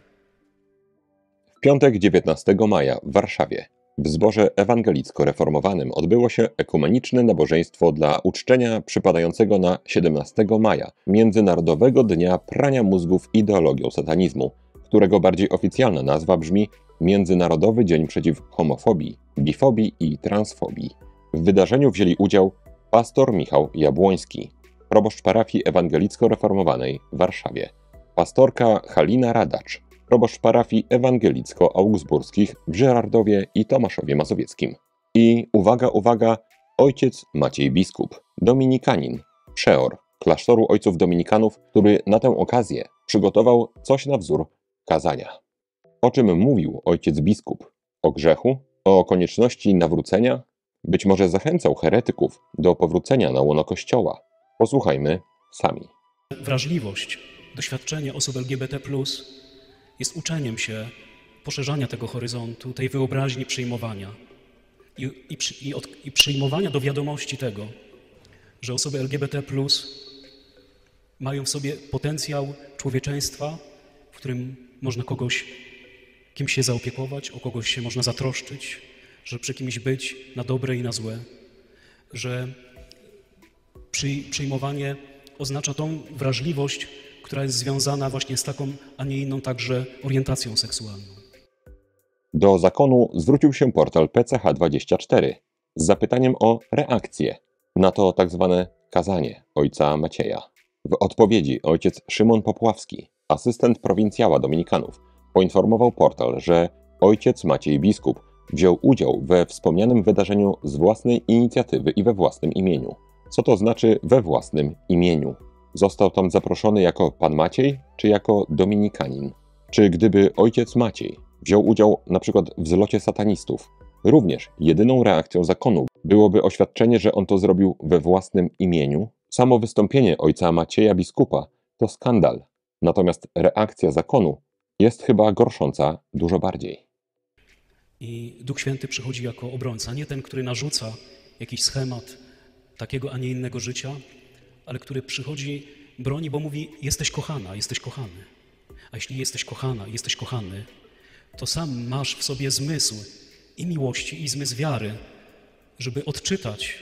W piątek 19 maja w Warszawie w zborze ewangelicko-reformowanym odbyło się ekumeniczne nabożeństwo dla uczczenia przypadającego na 17 maja, Międzynarodowego Dnia Prania Mózgów Ideologią Satanizmu, którego bardziej oficjalna nazwa brzmi Międzynarodowy Dzień Przeciw Homofobii, Bifobii i Transfobii. W wydarzeniu wzięli udział pastor Michał Jabłoński, proboszcz parafii ewangelicko-reformowanej w Warszawie, pastorka Halina Radacz, proboszcz parafii ewangelicko-augsburskich w Żerardowie i Tomaszowie Mazowieckim. I uwaga, uwaga, ojciec Maciej Biskup, dominikanin, przeor klasztoru ojców dominikanów, który na tę okazję przygotował coś na wzór kazania. O czym mówił ojciec biskup? O grzechu? O konieczności nawrócenia? Być może zachęcał heretyków do powrócenia na łono Kościoła. Posłuchajmy sami.
Wrażliwość doświadczenie osób LGBT, jest uczeniem się poszerzania tego horyzontu, tej wyobraźni przyjmowania i, i, i, od, i przyjmowania do wiadomości tego, że osoby LGBT mają w sobie potencjał człowieczeństwa, w którym można kogoś, kim się zaopiekować, o kogoś się można zatroszczyć, że przy kimś być na dobre i na złe, że przyjmowanie oznacza tą wrażliwość, która jest związana właśnie z taką, a nie inną także orientacją seksualną.
Do zakonu zwrócił się portal PCH24 z zapytaniem o reakcję na to tak zwane kazanie ojca Macieja. W odpowiedzi ojciec Szymon Popławski, asystent prowincjała Dominikanów, poinformował portal, że ojciec Maciej Biskup wziął udział we wspomnianym wydarzeniu z własnej inicjatywy i we własnym imieniu. Co to znaczy we własnym imieniu? Został tam zaproszony jako pan Maciej czy jako dominikanin? Czy gdyby ojciec Maciej wziął udział na przykład w zlocie satanistów, również jedyną reakcją zakonu byłoby oświadczenie, że on to zrobił we własnym imieniu? Samo wystąpienie ojca Macieja biskupa to skandal, natomiast reakcja zakonu jest chyba gorsząca dużo bardziej.
I Duch Święty przychodzi jako obrońca, nie ten, który narzuca jakiś schemat takiego, a nie innego życia, ale który przychodzi, broni, bo mówi: Jesteś kochana, jesteś kochany. A jeśli jesteś kochana, jesteś kochany, to sam masz w sobie zmysł i miłości, i zmysł wiary, żeby odczytać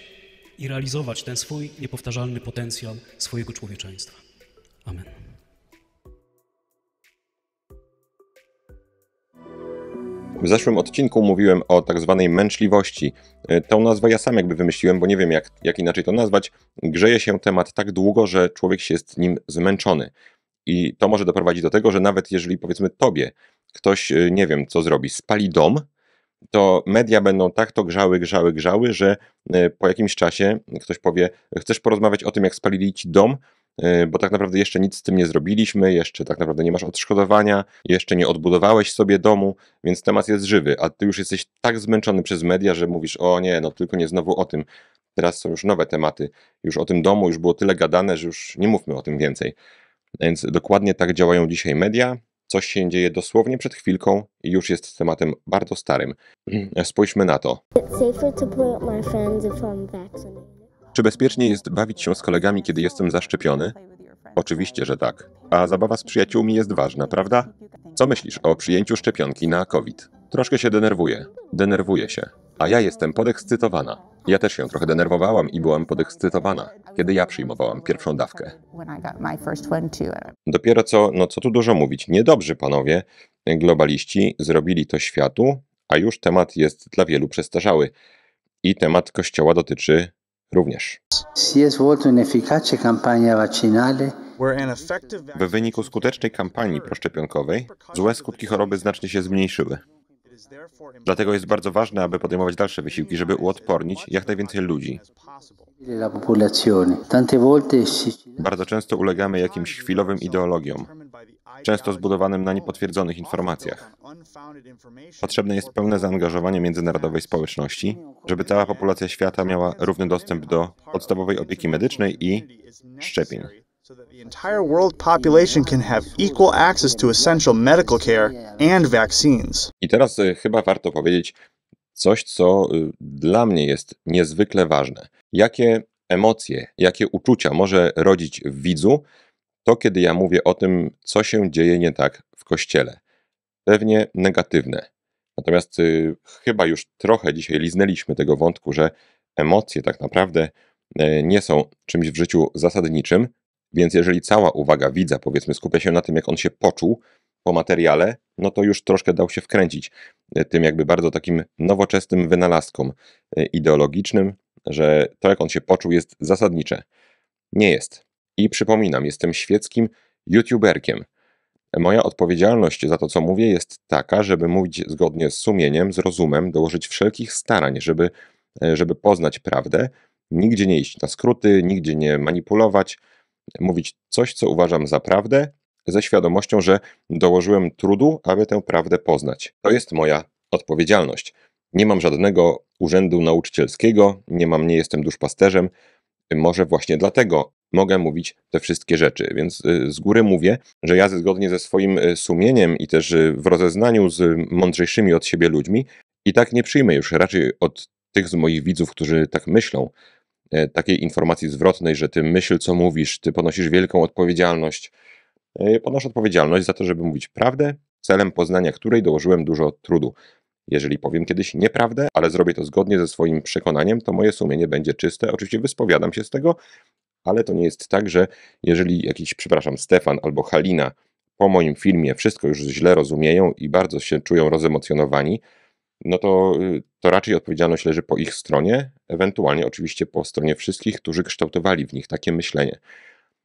i realizować ten swój niepowtarzalny potencjał swojego człowieczeństwa. Amen.
W zeszłym odcinku mówiłem o tak zwanej męczliwości. E, tą nazwę ja sam jakby wymyśliłem, bo nie wiem jak, jak inaczej to nazwać. Grzeje się temat tak długo, że człowiek się jest nim zmęczony. I to może doprowadzić do tego, że nawet jeżeli powiedzmy tobie ktoś, e, nie wiem co zrobi, spali dom, to media będą tak to grzały, grzały, grzały, że e, po jakimś czasie ktoś powie, chcesz porozmawiać o tym, jak spalili ci dom? Y, bo tak naprawdę jeszcze nic z tym nie zrobiliśmy, jeszcze tak naprawdę nie masz odszkodowania, jeszcze nie odbudowałeś sobie domu, więc temat jest żywy, a ty już jesteś tak zmęczony przez media, że mówisz, o nie, no tylko nie znowu o tym. Teraz są już nowe tematy, już o tym domu, już było tyle gadane, że już nie mówmy o tym więcej. Więc dokładnie tak działają dzisiaj media. Coś się dzieje dosłownie przed chwilką i już jest tematem bardzo starym. Spójrzmy na to. It's safer to put my friends if I'm vaccinated. Czy bezpiecznie jest bawić się z kolegami, kiedy jestem zaszczepiony? Oczywiście, że tak. A zabawa z przyjaciółmi jest ważna, prawda? Co myślisz o przyjęciu szczepionki na COVID? Troszkę się denerwuję. Denerwuję się. A ja jestem podekscytowana. Ja też się trochę denerwowałam i byłam podekscytowana, kiedy ja przyjmowałam pierwszą dawkę. Dopiero co, no co tu dużo mówić, niedobrzy panowie, globaliści, zrobili to światu, a już temat jest dla wielu przestarzały. I temat kościoła dotyczy również. W wyniku skutecznej kampanii proszczepionkowej złe skutki choroby znacznie się zmniejszyły. Dlatego jest bardzo ważne, aby podejmować dalsze wysiłki, żeby uodpornić jak najwięcej ludzi. Bardzo często ulegamy jakimś chwilowym ideologiom, często zbudowanym na niepotwierdzonych informacjach. Potrzebne jest pełne zaangażowanie międzynarodowej społeczności, żeby cała populacja świata miała równy dostęp do podstawowej opieki medycznej i szczepień. I teraz y, chyba warto powiedzieć coś, co y, dla mnie jest niezwykle ważne. Jakie emocje, jakie uczucia może rodzić w widzu to, kiedy ja mówię o tym, co się dzieje nie tak w kościele. Pewnie negatywne. Natomiast y, chyba już trochę dzisiaj liznęliśmy tego wątku, że emocje tak naprawdę y, nie są czymś w życiu zasadniczym, więc jeżeli cała uwaga widza, powiedzmy, skupia się na tym, jak on się poczuł po materiale, no to już troszkę dał się wkręcić y, tym jakby bardzo takim nowoczesnym wynalazkom e, ideologicznym, że to, jak on się poczuł, jest zasadnicze. Nie jest. I przypominam, jestem świeckim youtuberkiem. Moja odpowiedzialność za to, co mówię, jest taka, żeby mówić zgodnie z sumieniem, z rozumem, dołożyć wszelkich starań, żeby, e, żeby poznać prawdę, nigdzie nie iść na skróty, nigdzie nie manipulować, mówić coś, co uważam za prawdę, ze świadomością, że dołożyłem trudu, aby tę prawdę poznać. To jest moja odpowiedzialność. Nie mam żadnego urzędu nauczycielskiego, nie mam, nie jestem duszpasterzem. Może właśnie dlatego mogę mówić te wszystkie rzeczy. Więc y, z góry mówię, że ja zgodnie ze swoim y, sumieniem i też y, w rozeznaniu z mądrzejszymi od siebie ludźmi i tak nie przyjmę już raczej od tych z moich widzów, którzy tak myślą, takiej informacji zwrotnej, że ty myśl, co mówisz, ty ponosisz wielką odpowiedzialność. Ponoszę odpowiedzialność za to, żeby mówić prawdę, celem poznania której dołożyłem dużo trudu. Jeżeli powiem kiedyś nieprawdę, ale zrobię to zgodnie ze swoim przekonaniem, to moje sumienie będzie czyste. Oczywiście wyspowiadam się z tego ale to nie jest tak, że jeżeli jakiś, przepraszam, Stefan albo Halina po moim filmie wszystko już źle rozumieją i bardzo się czują rozemocjonowani, no to, y, to raczej odpowiedzialność leży po ich stronie, ewentualnie oczywiście po stronie wszystkich, którzy kształtowali w nich takie myślenie.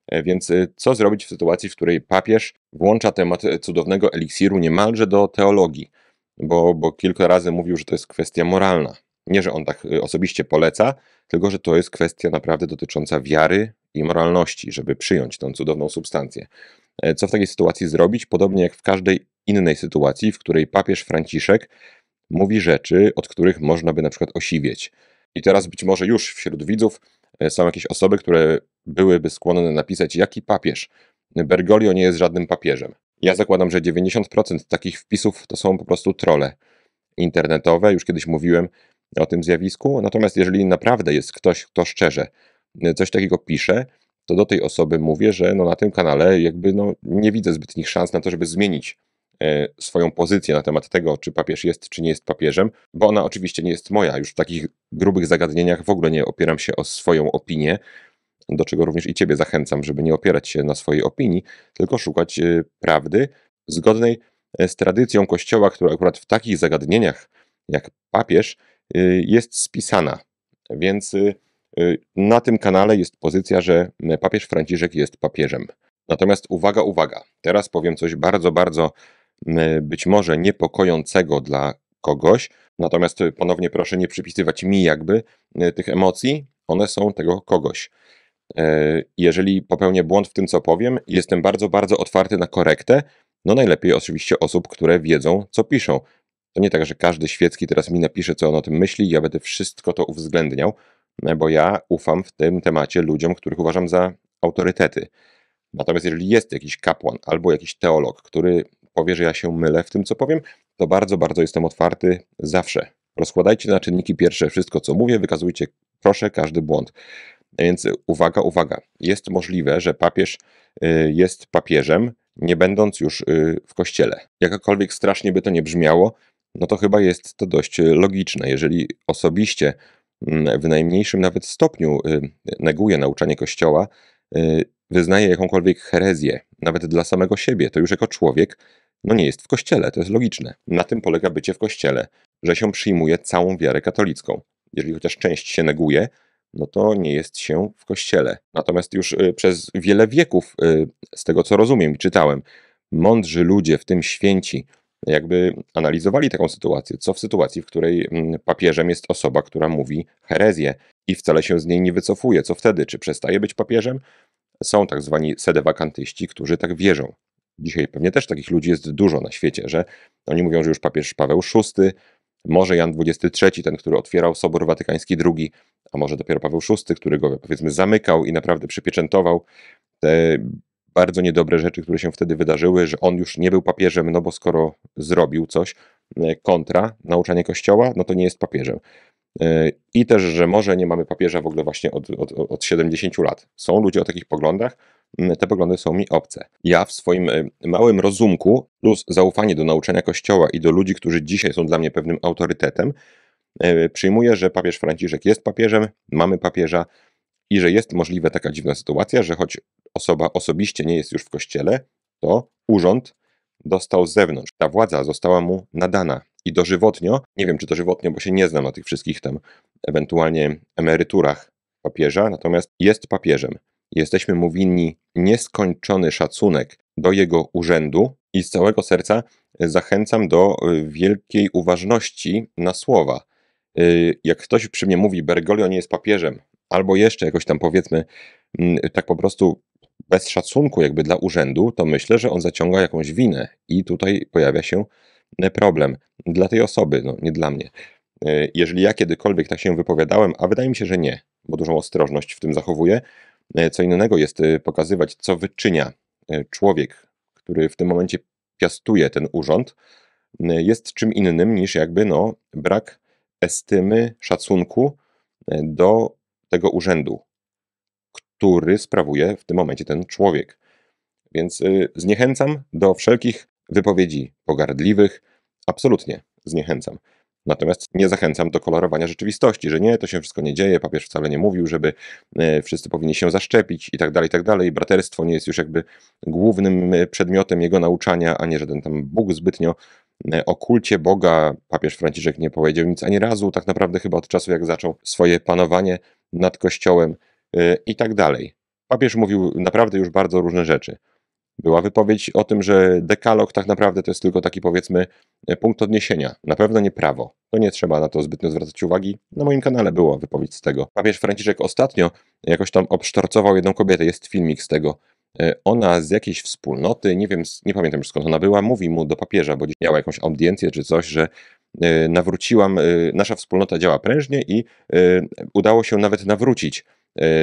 E, więc y, co zrobić w sytuacji, w której papież włącza temat e, cudownego eliksiru niemalże do teologii, bo, bo kilka razy mówił, że to jest kwestia moralna. Nie, że on tak y, osobiście poleca, tylko że to jest kwestia naprawdę dotycząca wiary i moralności, żeby przyjąć tą cudowną substancję. E, co w takiej sytuacji zrobić? Podobnie jak w każdej innej sytuacji, w której papież Franciszek mówi rzeczy, od których można by na przykład osiwieć. I teraz być może już wśród widzów e, są jakieś osoby, które byłyby skłonne napisać, jaki papież. Bergoglio nie jest żadnym papieżem. Ja zakładam, że 90% takich wpisów to są po prostu trole internetowe. Już kiedyś mówiłem, o tym zjawisku. Natomiast jeżeli naprawdę jest ktoś, kto szczerze y, coś takiego pisze, to do tej osoby mówię, że no na tym kanale jakby no nie widzę zbytnich szans na to, żeby zmienić e, swoją pozycję na temat tego, czy papież jest, czy nie jest papieżem, bo ona oczywiście nie jest moja. Już w takich grubych zagadnieniach w ogóle nie opieram się o swoją opinię, do czego również i Ciebie zachęcam, żeby nie opierać się na swojej opinii, tylko szukać y, prawdy zgodnej e, z tradycją Kościoła, która akurat w takich zagadnieniach jak papież Y, jest spisana. Więc y, na tym kanale jest pozycja, że papież Franciszek jest papieżem. Natomiast uwaga, uwaga, teraz powiem coś bardzo, bardzo być może niepokojącego dla kogoś, natomiast y, ponownie proszę nie przypisywać mi jakby tych emocji, one są tego kogoś. E, jeżeli popełnię błąd w tym, co powiem, jestem bardzo, bardzo otwarty na korektę. No najlepiej oczywiście osób, które wiedzą, co piszą. To nie tak, że każdy świecki teraz mi napisze, co on o tym myśli, ja będę wszystko to uwzględniał, e, bo ja ufam w tym temacie ludziom, których uważam za autorytety. Natomiast jeżeli jest jakiś kapłan albo jakiś teolog, który powie, że ja się mylę w tym, co powiem, to bardzo, bardzo jestem otwarty zawsze. Rozkładajcie na czynniki pierwsze wszystko, co mówię, wykazujcie, proszę, każdy błąd. Więc uwaga, uwaga. Jest możliwe, że papież y, jest papieżem, nie będąc już y, w kościele. Jakakolwiek strasznie by to nie brzmiało, no to chyba jest to dość y, logiczne. Jeżeli osobiście mm, w najmniejszym nawet stopniu y, neguje nauczanie Kościoła, y, wyznaje jakąkolwiek herezję, nawet dla samego siebie, to już jako człowiek, no nie jest w Kościele, to jest logiczne. Na tym polega bycie w Kościele, że się przyjmuje całą wiarę katolicką. Jeżeli chociaż część się neguje, no to nie jest się w Kościele. Natomiast już przez wiele wieków, z tego co rozumiem i czytałem, mądrzy ludzie, w tym święci, jakby analizowali taką sytuację. Co w sytuacji, w której mm, papieżem jest osoba, która mówi herezję i wcale się z niej nie wycofuje? Co wtedy? Czy przestaje być papieżem? Są tak zwani sedewakantyści, którzy tak wierzą. Dzisiaj pewnie też takich ludzi jest dużo na świecie, że oni mówią, że już papież Paweł VI, może Jan XXIII, ten, który otwierał Sobor Watykański II, a może dopiero Paweł VI, który go powiedzmy zamykał i naprawdę przypieczętował bardzo niedobre rzeczy, które się wtedy wydarzyły, że on już nie był papieżem, no bo skoro zrobił coś e, kontra nauczanie kościoła, no to nie jest papieżem. E, I też, że może nie mamy papieża w ogóle właśnie od, od, od 70 lat. Są ludzie o takich poglądach, te poglądy są mi obce. Ja w swoim e, małym rozumku, plus zaufanie do nauczania Kościoła i do ludzi, którzy dzisiaj są dla mnie pewnym autorytetem, przyjmuję, że papież Franciszek jest papieżem, mamy papieża, i że jest możliwa taka dziwna sytuacja, że choć osoba osobiście nie jest już w kościele, to urząd dostał z zewnątrz. Ta władza została mu nadana i dożywotnio, nie wiem czy dożywotnio, bo się nie znam na tych wszystkich tam ewentualnie emeryturach papieża, natomiast jest papieżem. Jesteśmy mu winni nieskończony szacunek do jego urzędu i z całego serca zachęcam do y, wielkiej uważności na słowa. Y, jak ktoś przy mnie mówi, Bergoglio nie jest papieżem, albo jeszcze jakoś tam powiedzmy, mm, tak po prostu bez szacunku jakby dla urzędu, to myślę, że on zaciąga jakąś winę i tutaj pojawia się e, problem dla tej osoby, no nie dla mnie. E, jeżeli ja kiedykolwiek tak się wypowiadałem, a wydaje mi się, że nie, bo dużą ostrożność w tym zachowuję, e, co innego jest pokazywać, co wyczynia człowiek, który w tym momencie piastuje ten urząd, jest czym innym niż jakby no, brak estymy, szacunku do tego urzędu, który sprawuje w tym momencie ten człowiek. Więc y, zniechęcam do wszelkich wypowiedzi pogardliwych, absolutnie zniechęcam. Natomiast nie zachęcam do kolorowania rzeczywistości, że nie, to się wszystko nie dzieje, papież wcale nie mówił, żeby y, wszyscy powinni się zaszczepić i tak dalej, i tak dalej. Braterstwo nie jest już jakby głównym y, przedmiotem jego nauczania, a nie żaden tam Bóg zbytnio E, o kulcie Boga papież Franciszek nie powiedział nic ani razu, tak naprawdę chyba od czasu, jak zaczął swoje panowanie nad Kościołem e, i tak dalej. Papież mówił naprawdę już bardzo różne rzeczy. Była wypowiedź o tym, że dekalog tak naprawdę to jest tylko taki powiedzmy e, punkt odniesienia, na pewno nie prawo. To nie trzeba na to zbytnio zwracać uwagi. Na moim kanale była wypowiedź z tego. Papież Franciszek ostatnio jakoś tam obsztorcował jedną kobietę, jest filmik z tego, E, ona z jakiejś wspólnoty, nie wiem, nie pamiętam już skąd ona była, mówi mu do papieża, bo miała jakąś audiencję czy coś, że e, nawróciłam, e, nasza wspólnota działa prężnie i udało się nawet nawrócić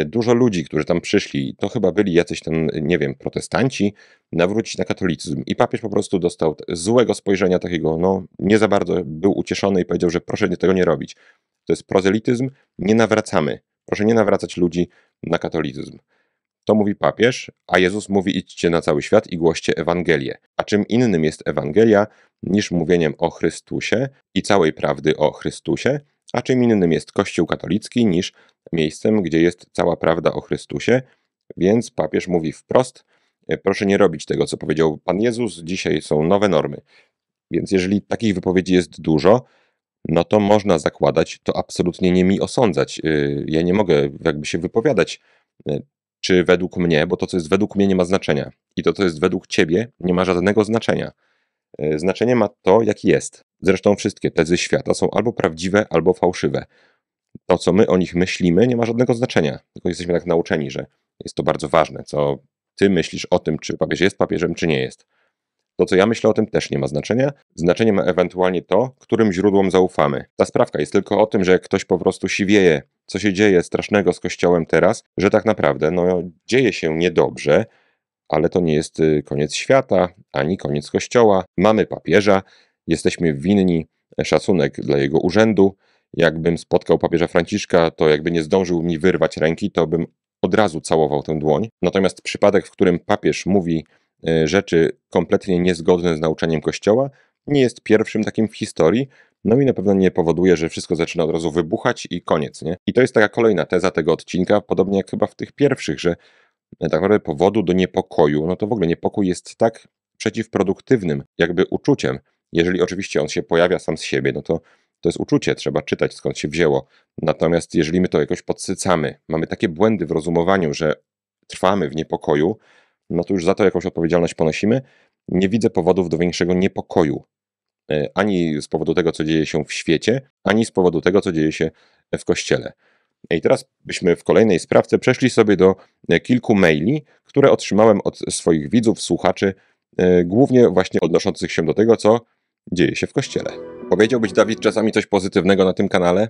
dużo ludzi, którzy tam przyszli, to chyba byli jacyś tam, nie wiem, protestanci, nawrócić na katolicyzm. I papież po prostu dostał złego spojrzenia takiego, no nie za bardzo był ucieszony i powiedział, że proszę tego nie robić. To jest prozelityzm, nie nawracamy. Proszę nie nawracać ludzi na katolicyzm. To mówi papież, a Jezus mówi idźcie na cały świat i głoście Ewangelię. A czym innym jest Ewangelia niż mówieniem o Chrystusie i całej prawdy o Chrystusie, a czym innym jest Kościół katolicki niż miejscem, gdzie jest cała prawda o Chrystusie. Więc papież mówi wprost: e, proszę nie robić tego, co powiedział Pan Jezus, dzisiaj są nowe normy. Więc jeżeli takich wypowiedzi jest dużo, no to można zakładać, to absolutnie nie mi osądzać. E, ja nie mogę jakby się wypowiadać e, czy według mnie, bo to, co jest według mnie, nie ma znaczenia. I to, co jest według ciebie, nie ma żadnego znaczenia. E, znaczenie ma to, jaki jest. Zresztą wszystkie tezy świata są albo prawdziwe, albo fałszywe. To, co my o nich myślimy, nie ma żadnego znaczenia. Tylko jesteśmy tak nauczeni, że jest to bardzo ważne, co ty myślisz o tym, czy papież jest papieżem, czy nie jest. To, co ja myślę o tym, też nie ma znaczenia. Znaczenie ma ewentualnie to, którym źródłom zaufamy. Ta sprawka jest tylko o tym, że ktoś po prostu siwieje, co się dzieje strasznego z Kościołem teraz, że tak naprawdę no, dzieje się niedobrze, ale to nie jest y, koniec świata ani koniec Kościoła. Mamy papieża, jesteśmy winni szacunek dla jego urzędu. Jakbym spotkał papieża Franciszka, to jakby nie zdążył mi wyrwać ręki, to bym od razu całował tę dłoń. Natomiast przypadek, w którym papież mówi Y, rzeczy kompletnie niezgodne z nauczaniem Kościoła, nie jest pierwszym takim w historii, no i na pewno nie powoduje, że wszystko zaczyna od razu wybuchać i koniec, nie? I to jest taka kolejna teza tego odcinka, podobnie jak chyba w tych pierwszych, że e, tak naprawdę powodu do niepokoju, no to w ogóle niepokój jest tak przeciwproduktywnym jakby uczuciem. Jeżeli oczywiście on się pojawia sam z siebie, no to to jest uczucie, trzeba czytać skąd się wzięło. Natomiast jeżeli my to jakoś podsycamy, mamy takie błędy w rozumowaniu, że trwamy w niepokoju, no to już za to jakąś odpowiedzialność ponosimy. Nie widzę powodów do większego niepokoju e, ani z powodu tego, co dzieje się w świecie, ani z powodu tego, co dzieje się w kościele. I teraz byśmy w kolejnej sprawce przeszli sobie do e, kilku maili, które otrzymałem od swoich widzów, słuchaczy, e, głównie właśnie odnoszących się do tego, co dzieje się w kościele. Powiedziałbyś, Dawid, czasami coś pozytywnego na tym kanale?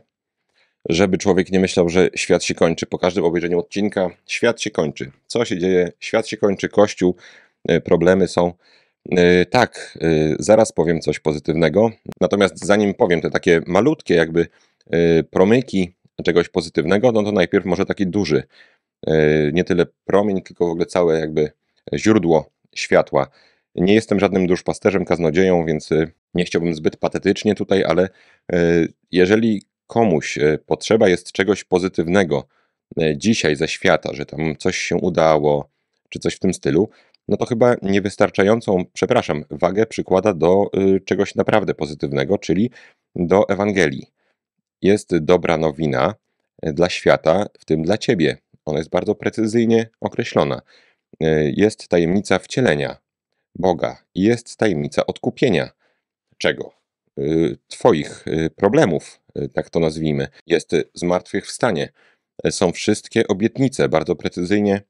żeby człowiek nie myślał, że świat się kończy. Po każdym obejrzeniu odcinka świat się kończy. Co się dzieje? Świat się kończy, kościół, y, problemy są. Y, tak, y, zaraz powiem coś pozytywnego. Natomiast zanim powiem te takie malutkie, jakby promyki czegoś pozytywnego, no to najpierw może taki duży, nie tyle promień, tylko w ogóle całe jakby źródło światła. Nie jestem żadnym duszpasterzem, kaznodzieją, więc nie chciałbym zbyt patetycznie tutaj, ale jeżeli komuś e, potrzeba jest czegoś pozytywnego e, dzisiaj ze świata, że tam coś się udało, czy coś w tym stylu, no to chyba niewystarczającą, przepraszam, wagę przykłada do y, czegoś naprawdę pozytywnego, czyli do Ewangelii. Jest dobra nowina e, dla świata, w tym dla ciebie. Ona jest bardzo precyzyjnie określona. Jest tajemnica wcielenia Boga i jest tajemnica odkupienia czego? Y, twoich y, problemów, Y, tak to nazwijmy, jest zmartwychwstanie. Są wszystkie obietnice bardzo precyzyjnie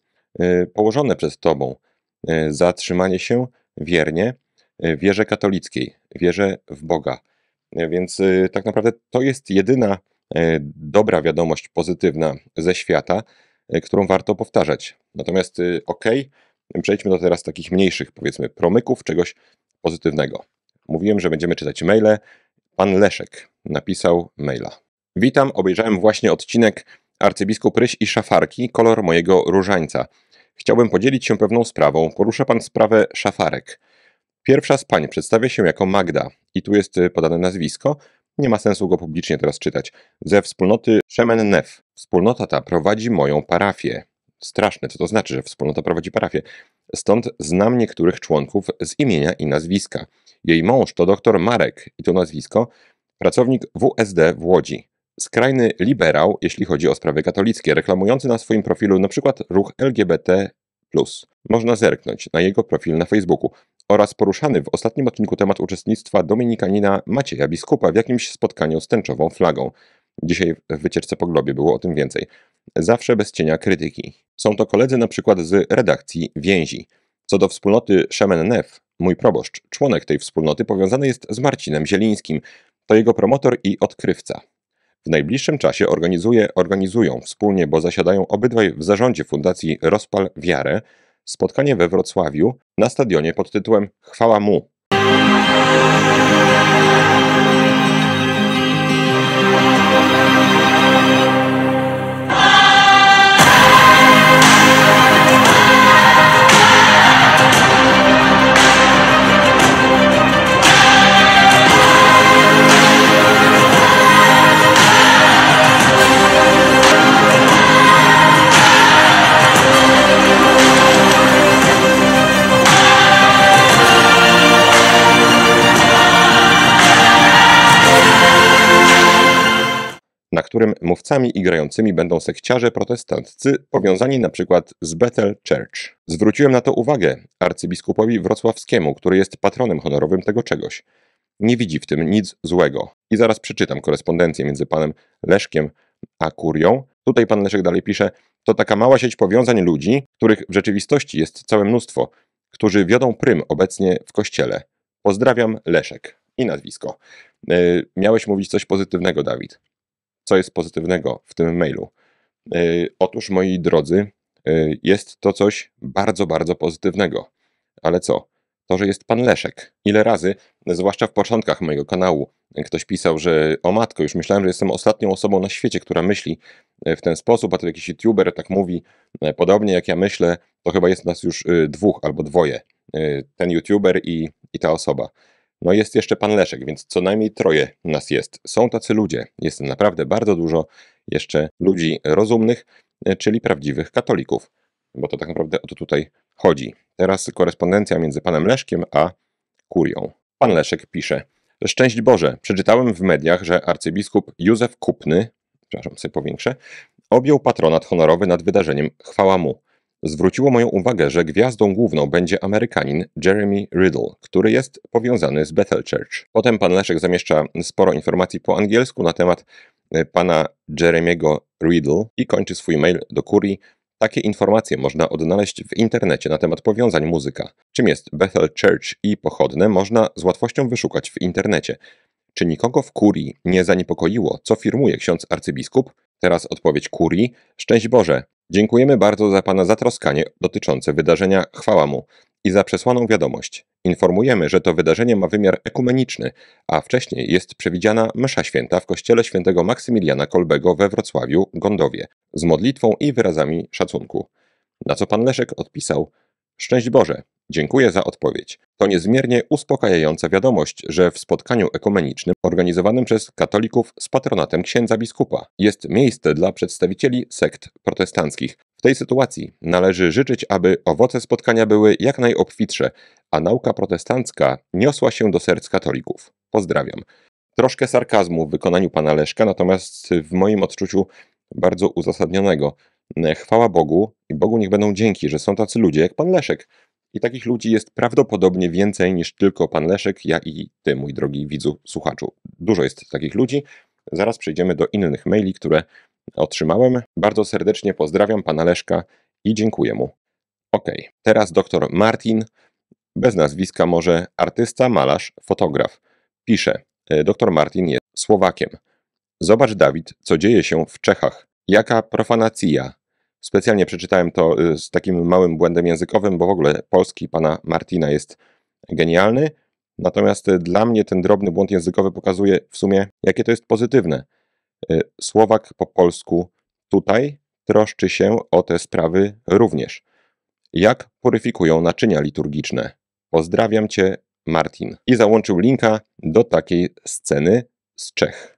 y, położone przed Tobą. Y, zatrzymanie się wiernie wierze katolickiej, wierze w Boga. Więc tak naprawdę to jest jedyna dobra wiadomość pozytywna ze świata, którą warto powtarzać. Natomiast ok, przejdźmy do teraz takich mniejszych, powiedzmy, promyków czegoś pozytywnego. Mówiłem, że będziemy czytać maile. Pan Leszek Napisał maila. Witam, obejrzałem właśnie odcinek Arcybiskup Ryś i Szafarki, kolor mojego różańca. Chciałbym podzielić się pewną sprawą. Porusza pan sprawę szafarek. Pierwsza z pań przedstawia się jako Magda i tu jest y, podane nazwisko. Nie ma sensu go publicznie teraz czytać. Ze wspólnoty Szemen Nef. Wspólnota ta prowadzi moją parafię. Straszne, co to znaczy, że wspólnota prowadzi parafię. Stąd znam niektórych członków z imienia i nazwiska. Jej mąż to doktor Marek i to nazwisko Pracownik WSD w Łodzi. Skrajny liberał, jeśli chodzi o sprawy katolickie, reklamujący na swoim profilu np. ruch LGBT. Można zerknąć na jego profil na Facebooku oraz poruszany w ostatnim odcinku temat uczestnictwa dominikanina Macieja Biskupa w jakimś spotkaniu z tęczową flagą. Dzisiaj w wycieczce po globie było o tym więcej. Zawsze bez cienia krytyki. Są to koledzy na przykład z redakcji Więzi. Co do wspólnoty Szemen Nef, mój proboszcz, członek tej wspólnoty, powiązany jest z Marcinem Zielińskim, to jego promotor i odkrywca. W najbliższym czasie organizuje, organizują wspólnie, bo zasiadają obydwaj w zarządzie Fundacji Rozpal Wiarę, spotkanie we Wrocławiu na stadionie pod tytułem Chwała Mu na którym mówcami i grającymi będą sekciarze protestanccy powiązani na przykład z Bethel Church. Zwróciłem na to uwagę arcybiskupowi wrocławskiemu, który jest patronem honorowym tego czegoś. Nie widzi w tym nic złego. I zaraz przeczytam korespondencję między panem Leszkiem a Kurią. Tutaj pan Leszek dalej pisze, to taka mała sieć powiązań ludzi, których w rzeczywistości jest całe mnóstwo, którzy wiodą prym obecnie w kościele. Pozdrawiam Leszek. I nazwisko. Yy, miałeś mówić coś pozytywnego, Dawid co jest pozytywnego w tym mailu? Y, otóż, moi drodzy, y, jest to coś bardzo, bardzo pozytywnego. Ale co? To, że jest pan Leszek. Ile razy, zwłaszcza w początkach mojego kanału, ktoś pisał, że o matko, już myślałem, że jestem ostatnią osobą na świecie, która myśli y, w ten sposób, a to jakiś youtuber tak mówi podobnie jak ja myślę, to chyba jest nas już dwóch albo dwoje. Ten youtuber i, i ta osoba. No jest jeszcze pan Leszek, więc co najmniej troje nas jest. Są tacy ludzie, jest naprawdę bardzo dużo jeszcze ludzi rozumnych, e, czyli prawdziwych katolików, bo to tak naprawdę o to tutaj chodzi. Teraz korespondencja między panem Leszkiem a kurią. Pan Leszek pisze: Szczęść Boże, przeczytałem w mediach, że arcybiskup Józef Kupny, przepraszam, sobie powiększę, objął patronat honorowy nad wydarzeniem Chwała mu zwróciło moją uwagę, że gwiazdą główną będzie Amerykanin Jeremy Riddle, który jest powiązany z Bethel Church. Potem pan Leszek zamieszcza sporo informacji po angielsku na temat e, pana Jeremiego Riddle i kończy swój mail do Curie. Takie informacje można odnaleźć w internecie na temat powiązań muzyka. Czym jest Bethel Church i pochodne można z łatwością wyszukać w internecie. Czy nikogo w kurii nie zaniepokoiło, co firmuje ksiądz arcybiskup? Teraz odpowiedź Kurii. Szczęść Boże! Dziękujemy bardzo za Pana zatroskanie dotyczące wydarzenia Chwała Mu i za przesłaną wiadomość. Informujemy, że to wydarzenie ma wymiar ekumeniczny, a wcześniej jest przewidziana Msza Święta w kościele świętego Maksymiliana Kolbego we Wrocławiu, Gondowie, z modlitwą i wyrazami szacunku. Na co pan Leszek odpisał: Szczęść Boże, Dziękuję za odpowiedź. To niezmiernie uspokajająca wiadomość, że w spotkaniu ekumenicznym organizowanym przez katolików z patronatem księdza biskupa jest miejsce dla przedstawicieli sekt protestanckich. W tej sytuacji należy życzyć, aby owoce spotkania były jak najobfitsze, a nauka protestancka niosła się do serc katolików. Pozdrawiam. Troszkę sarkazmu w wykonaniu pana Leszka, natomiast w moim odczuciu bardzo uzasadnionego. Chwała Bogu i Bogu niech będą dzięki, że są tacy ludzie jak pan Leszek, i takich ludzi jest prawdopodobnie więcej niż tylko pan Leszek, ja i ty, mój drogi widzu, słuchaczu. Dużo jest takich ludzi. Zaraz przejdziemy do innych maili, które otrzymałem. Bardzo serdecznie pozdrawiam pana Leszka i dziękuję mu. Ok, teraz doktor Martin, bez nazwiska może artysta, malarz, fotograf. Pisze, e, doktor Martin jest Słowakiem. Zobacz Dawid, co dzieje się w Czechach. Jaka profanacja, Specjalnie przeczytałem to y, z takim małym błędem językowym, bo w ogóle polski pana Martina jest genialny. Natomiast y, dla mnie ten drobny błąd językowy pokazuje w sumie, jakie to jest pozytywne. Y, Słowak po polsku tutaj troszczy się o te sprawy również. Jak poryfikują naczynia liturgiczne? Pozdrawiam cię, Martin. I załączył linka do takiej sceny z Czech.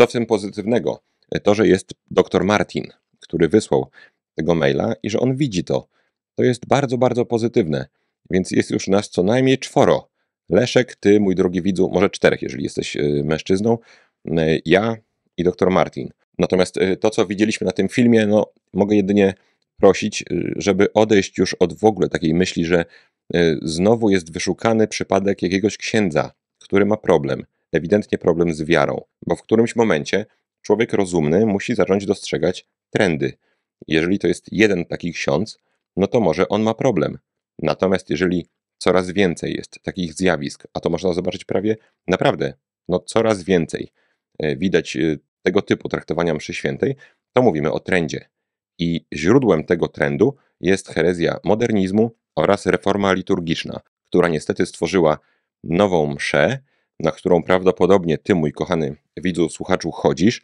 Co w tym pozytywnego? To, że jest doktor Martin, który wysłał tego maila i że on widzi to. To jest bardzo, bardzo pozytywne. Więc jest już nas co najmniej czworo. Leszek, ty, mój drogi widzu, może czterech, jeżeli jesteś e, mężczyzną, e, ja i doktor Martin. Natomiast e, to, co widzieliśmy na tym filmie, no, mogę jedynie prosić, żeby odejść już od w ogóle takiej myśli, że znowu jest wyszukany przypadek jakiegoś księdza, który ma problem ewidentnie problem z wiarą, bo w którymś momencie człowiek rozumny musi zacząć dostrzegać trendy. Jeżeli to jest jeden taki ksiądz, no to może on ma problem. Natomiast jeżeli coraz więcej jest takich zjawisk, a to można zobaczyć prawie naprawdę, no coraz więcej e, widać e, tego typu traktowania mszy świętej, to mówimy o trendzie. I źródłem tego trendu jest herezja modernizmu oraz reforma liturgiczna, która niestety stworzyła nową mszę, na którą prawdopodobnie ty, mój kochany widzu, słuchaczu, chodzisz,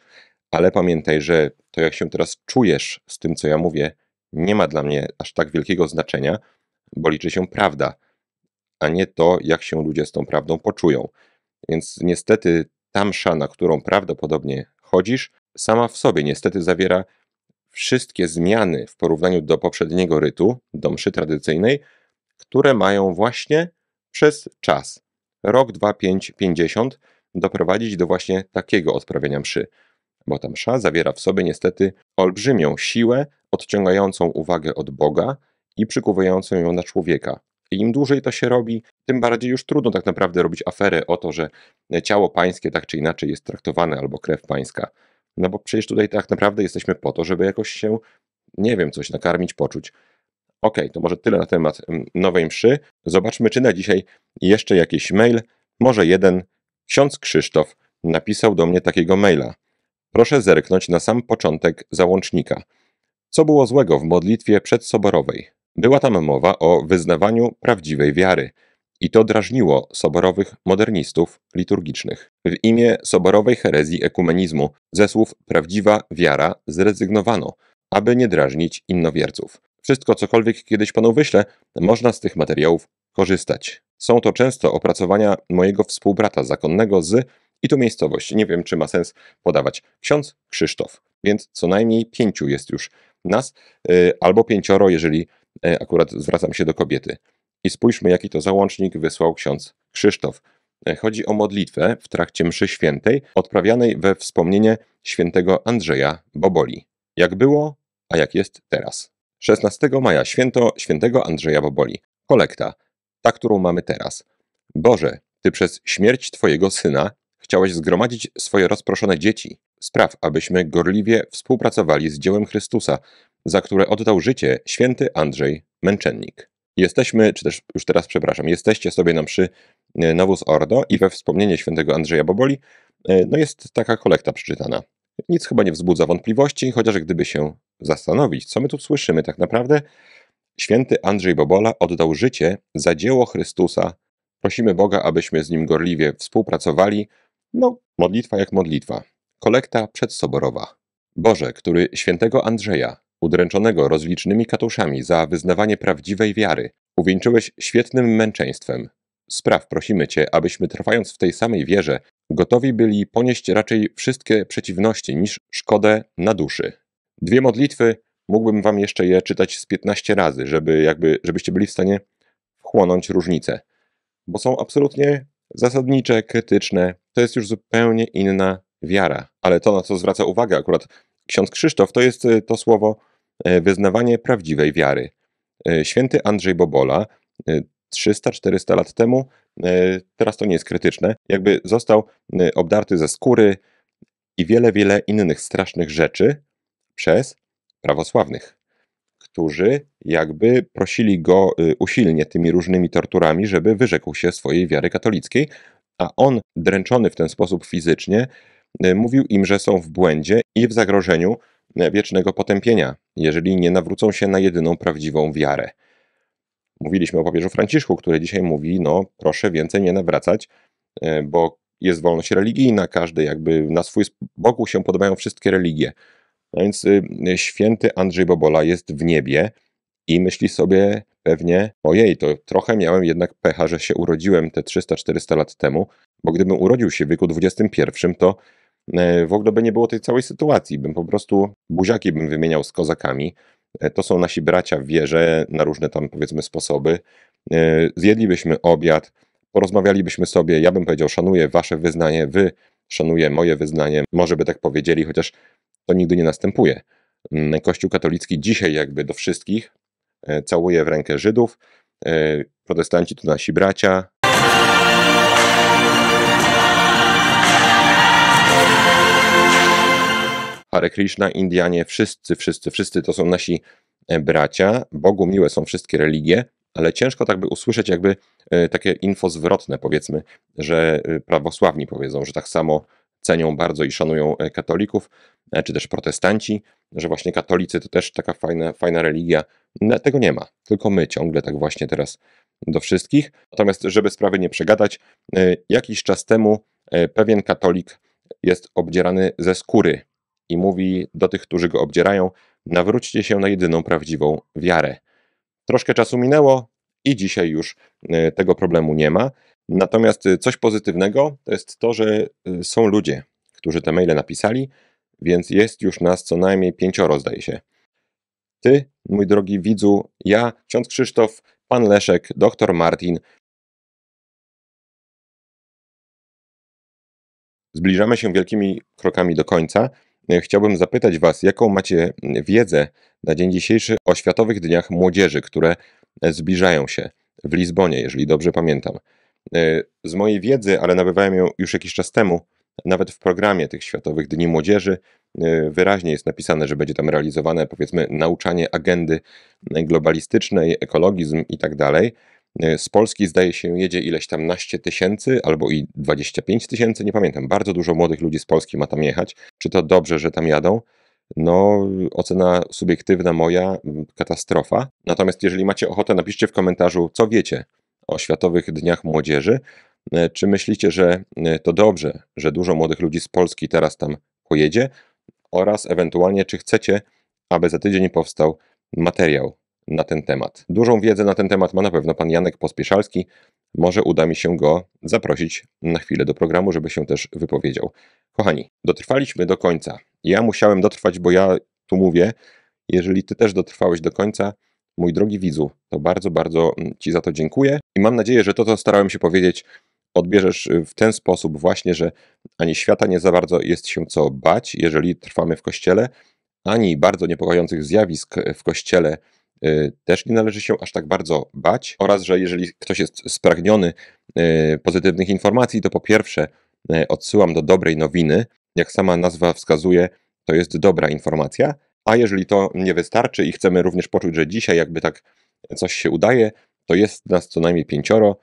ale pamiętaj, że to jak się teraz czujesz z tym, co ja mówię, nie ma dla mnie aż tak wielkiego znaczenia, bo liczy się prawda, a nie to, jak się ludzie z tą prawdą poczują. Więc niestety msza, na którą prawdopodobnie chodzisz, sama w sobie niestety zawiera wszystkie zmiany w porównaniu do poprzedniego rytu, do mszy tradycyjnej, które mają właśnie przez czas, rok, dwa, pięć, pięćdziesiąt doprowadzić do właśnie takiego odprawiania mszy, bo ta msza zawiera w sobie niestety olbrzymią siłę odciągającą uwagę od Boga i przykuwającą ją na człowieka. I im dłużej to się robi, tym bardziej już trudno tak naprawdę robić aferę o to, że ciało pańskie tak czy inaczej jest traktowane albo krew pańska. No bo przecież tutaj tak naprawdę jesteśmy po to, żeby jakoś się, nie wiem, coś nakarmić, poczuć. Ok, to może tyle na temat nowej mszy. Zobaczmy, czy na dzisiaj jeszcze jakiś mail. Może jeden. Ksiądz Krzysztof napisał do mnie takiego maila. Proszę zerknąć na sam początek załącznika. Co było złego w modlitwie przedsoborowej? Była tam mowa o wyznawaniu prawdziwej wiary i to drażniło soborowych modernistów liturgicznych. W imię soborowej herezji ekumenizmu ze słów prawdziwa wiara zrezygnowano, aby nie drażnić innowierców. Wszystko cokolwiek kiedyś panu wyślę, można z tych materiałów korzystać. Są to często opracowania mojego współbrata zakonnego z i tu miejscowość. Nie wiem, czy ma sens podawać. Ksiądz Krzysztof, więc co najmniej pięciu jest już nas, y, albo pięcioro, jeżeli y, akurat zwracam się do kobiety. I spójrzmy, jaki to załącznik wysłał ksiądz Krzysztof. Y, chodzi o modlitwę w trakcie mszy świętej, odprawianej we wspomnienie świętego Andrzeja Boboli. Jak było, a jak jest teraz. 16 maja święto świętego Andrzeja Boboli. Kolekta, ta, którą mamy teraz. Boże, Ty przez śmierć Twojego Syna chciałeś zgromadzić swoje rozproszone dzieci. Spraw, abyśmy gorliwie współpracowali z dziełem Chrystusa, za które oddał życie święty Andrzej, męczennik. Jesteśmy, czy też już teraz przepraszam, jesteście sobie na przy e, Novus Ordo i we wspomnienie świętego Andrzeja Boboli e, no jest taka kolekta przeczytana. Nic chyba nie wzbudza wątpliwości, chociaż gdyby się zastanowić, co my tu słyszymy tak naprawdę, święty Andrzej Bobola oddał życie za dzieło Chrystusa. Prosimy Boga, abyśmy z nim gorliwie współpracowali. No, modlitwa jak modlitwa. Kolekta przedsoborowa. Boże, który świętego Andrzeja, udręczonego rozlicznymi katuszami za wyznawanie prawdziwej wiary, uwieńczyłeś świetnym męczeństwem, spraw prosimy Cię, abyśmy trwając w tej samej wierze, gotowi byli ponieść raczej wszystkie przeciwności niż szkodę na duszy. Dwie modlitwy, mógłbym Wam jeszcze je czytać z 15 razy, żeby jakby, żebyście byli w stanie wchłonąć różnice, bo są absolutnie zasadnicze, krytyczne. To jest już zupełnie inna wiara, ale to, na co zwraca uwagę akurat ksiądz Krzysztof, to jest e, to słowo e, wyznawanie prawdziwej wiary. E, święty Andrzej Bobola 300-400 lat temu. E, teraz to nie jest krytyczne. Jakby został e, obdarty ze skóry i wiele, wiele innych strasznych rzeczy przez prawosławnych, którzy jakby prosili go e, usilnie tymi różnymi torturami, żeby wyrzekł się swojej wiary katolickiej, a on, dręczony w ten sposób fizycznie, mówił im, że są w błędzie i w zagrożeniu wiecznego potępienia, jeżeli nie nawrócą się na jedyną prawdziwą wiarę. Mówiliśmy o papieżu Franciszku, który dzisiaj mówi, no proszę więcej nie nawracać, e, bo jest wolność religijna, każdy jakby na swój boku się podobają wszystkie religie. No więc y, y, święty Andrzej Bobola jest w niebie i myśli sobie pewnie, ojej, to trochę miałem jednak pecha, że się urodziłem te 300-400 lat temu, bo gdybym urodził się w wieku XXI, to e, w ogóle by nie było tej całej sytuacji, bym po prostu buziaki bym wymieniał z kozakami, E, to są nasi bracia w wierze na różne tam powiedzmy sposoby. E, zjedlibyśmy obiad, porozmawialibyśmy sobie. Ja bym powiedział, szanuję wasze wyznanie, wy szanuję moje wyznanie. Może by tak powiedzieli, chociaż to nigdy nie następuje. Mm, Kościół katolicki dzisiaj jakby do wszystkich e, całuje w rękę Żydów. Protestanci to nasi bracia, Hare Krishna, Indianie, wszyscy, wszyscy, wszyscy to są nasi e, bracia. Bogu miłe są wszystkie religie, ale ciężko tak by usłyszeć jakby e, takie info zwrotne powiedzmy, że e, prawosławni powiedzą, że tak samo cenią bardzo i szanują katolików, czy też protestanci, że właśnie katolicy to też taka fajna, fajna religia. No, tego nie ma, tylko my ciągle tak właśnie teraz do wszystkich. Natomiast, żeby sprawy nie przegadać, jakiś czas temu pewien katolik jest obdzierany ze skóry i mówi do tych, którzy go obdzierają: nawróćcie się na jedyną prawdziwą wiarę. Troszkę czasu minęło i dzisiaj już e, tego problemu nie ma. Natomiast e, coś pozytywnego to jest to, że e, są ludzie, którzy te maile napisali, więc jest już nas co najmniej pięcioro, zdaje się. Ty, mój drogi widzu, ja, ksiądz Krzysztof, pan Leszek, doktor Martin. Zbliżamy się wielkimi krokami do końca. E, chciałbym zapytać Was, jaką macie mm, wiedzę na dzień dzisiejszy o Światowych Dniach Młodzieży, które e, zbliżają się w Lizbonie, jeżeli dobrze pamiętam. E, z mojej wiedzy, ale nabywałem ją już jakiś czas temu, nawet w programie tych Światowych Dni Młodzieży wyraźnie jest napisane, że będzie tam realizowane powiedzmy nauczanie agendy globalistycznej, ekologizm i tak dalej. E, z Polski zdaje się jedzie ileś tam naście tysięcy albo i 25 tysięcy, nie pamiętam. Bardzo dużo młodych ludzi z Polski ma tam jechać. Czy to dobrze, że tam jadą? No, ocena subiektywna moja, katastrofa. Natomiast jeżeli macie ochotę, napiszcie w komentarzu, co wiecie o Światowych Dniach Młodzieży. E, czy myślicie, że e, to dobrze, że dużo młodych ludzi z Polski teraz tam pojedzie? Oraz ewentualnie, czy chcecie, aby za tydzień powstał materiał na ten temat. Dużą wiedzę na ten temat ma na pewno pan Janek Pospieszalski. Może uda mi się go zaprosić na chwilę do programu, żeby się też wypowiedział. Kochani, dotrwaliśmy do końca. Ja musiałem dotrwać, bo ja tu mówię. Jeżeli ty też dotrwałeś do końca, mój drogi widzu, to bardzo, bardzo mm, ci za to dziękuję i mam nadzieję, że to, co starałem się powiedzieć, odbierzesz y, w ten sposób właśnie, że ani świata nie za bardzo jest się co bać, jeżeli trwamy w kościele, ani bardzo niepokojących zjawisk w kościele Y, też nie należy się aż tak bardzo bać, oraz że jeżeli ktoś jest spragniony y, pozytywnych informacji, to po pierwsze y, odsyłam do dobrej nowiny. Jak sama nazwa wskazuje, to jest dobra informacja. A jeżeli to nie wystarczy i chcemy również poczuć, że dzisiaj jakby tak coś się udaje, to jest nas co najmniej pięcioro,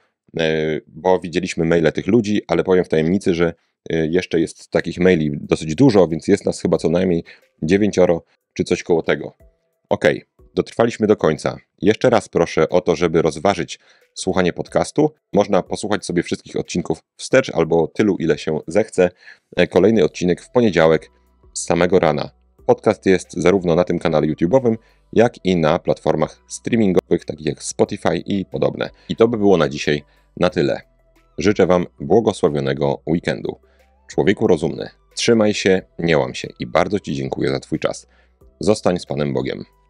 bo widzieliśmy maile tych ludzi, ale powiem w tajemnicy, że jeszcze jest takich maili dosyć dużo, więc jest nas chyba co najmniej dziewięcioro czy coś koło tego. Okej. Okay. Dotrwaliśmy do końca. Jeszcze raz proszę o to, żeby rozważyć słuchanie podcastu. Można posłuchać sobie wszystkich odcinków wstecz albo tylu, ile się zechce. E, kolejny odcinek w poniedziałek z samego rana. Podcast jest zarówno na tym kanale YouTube'owym, jak i na platformach streamingowych, takich jak Spotify i podobne. I to by było na dzisiaj na tyle. Życzę Wam błogosławionego weekendu. Człowieku rozumny, trzymaj się, nie łam się i bardzo Ci dziękuję za Twój czas. Zostań z Panem Bogiem.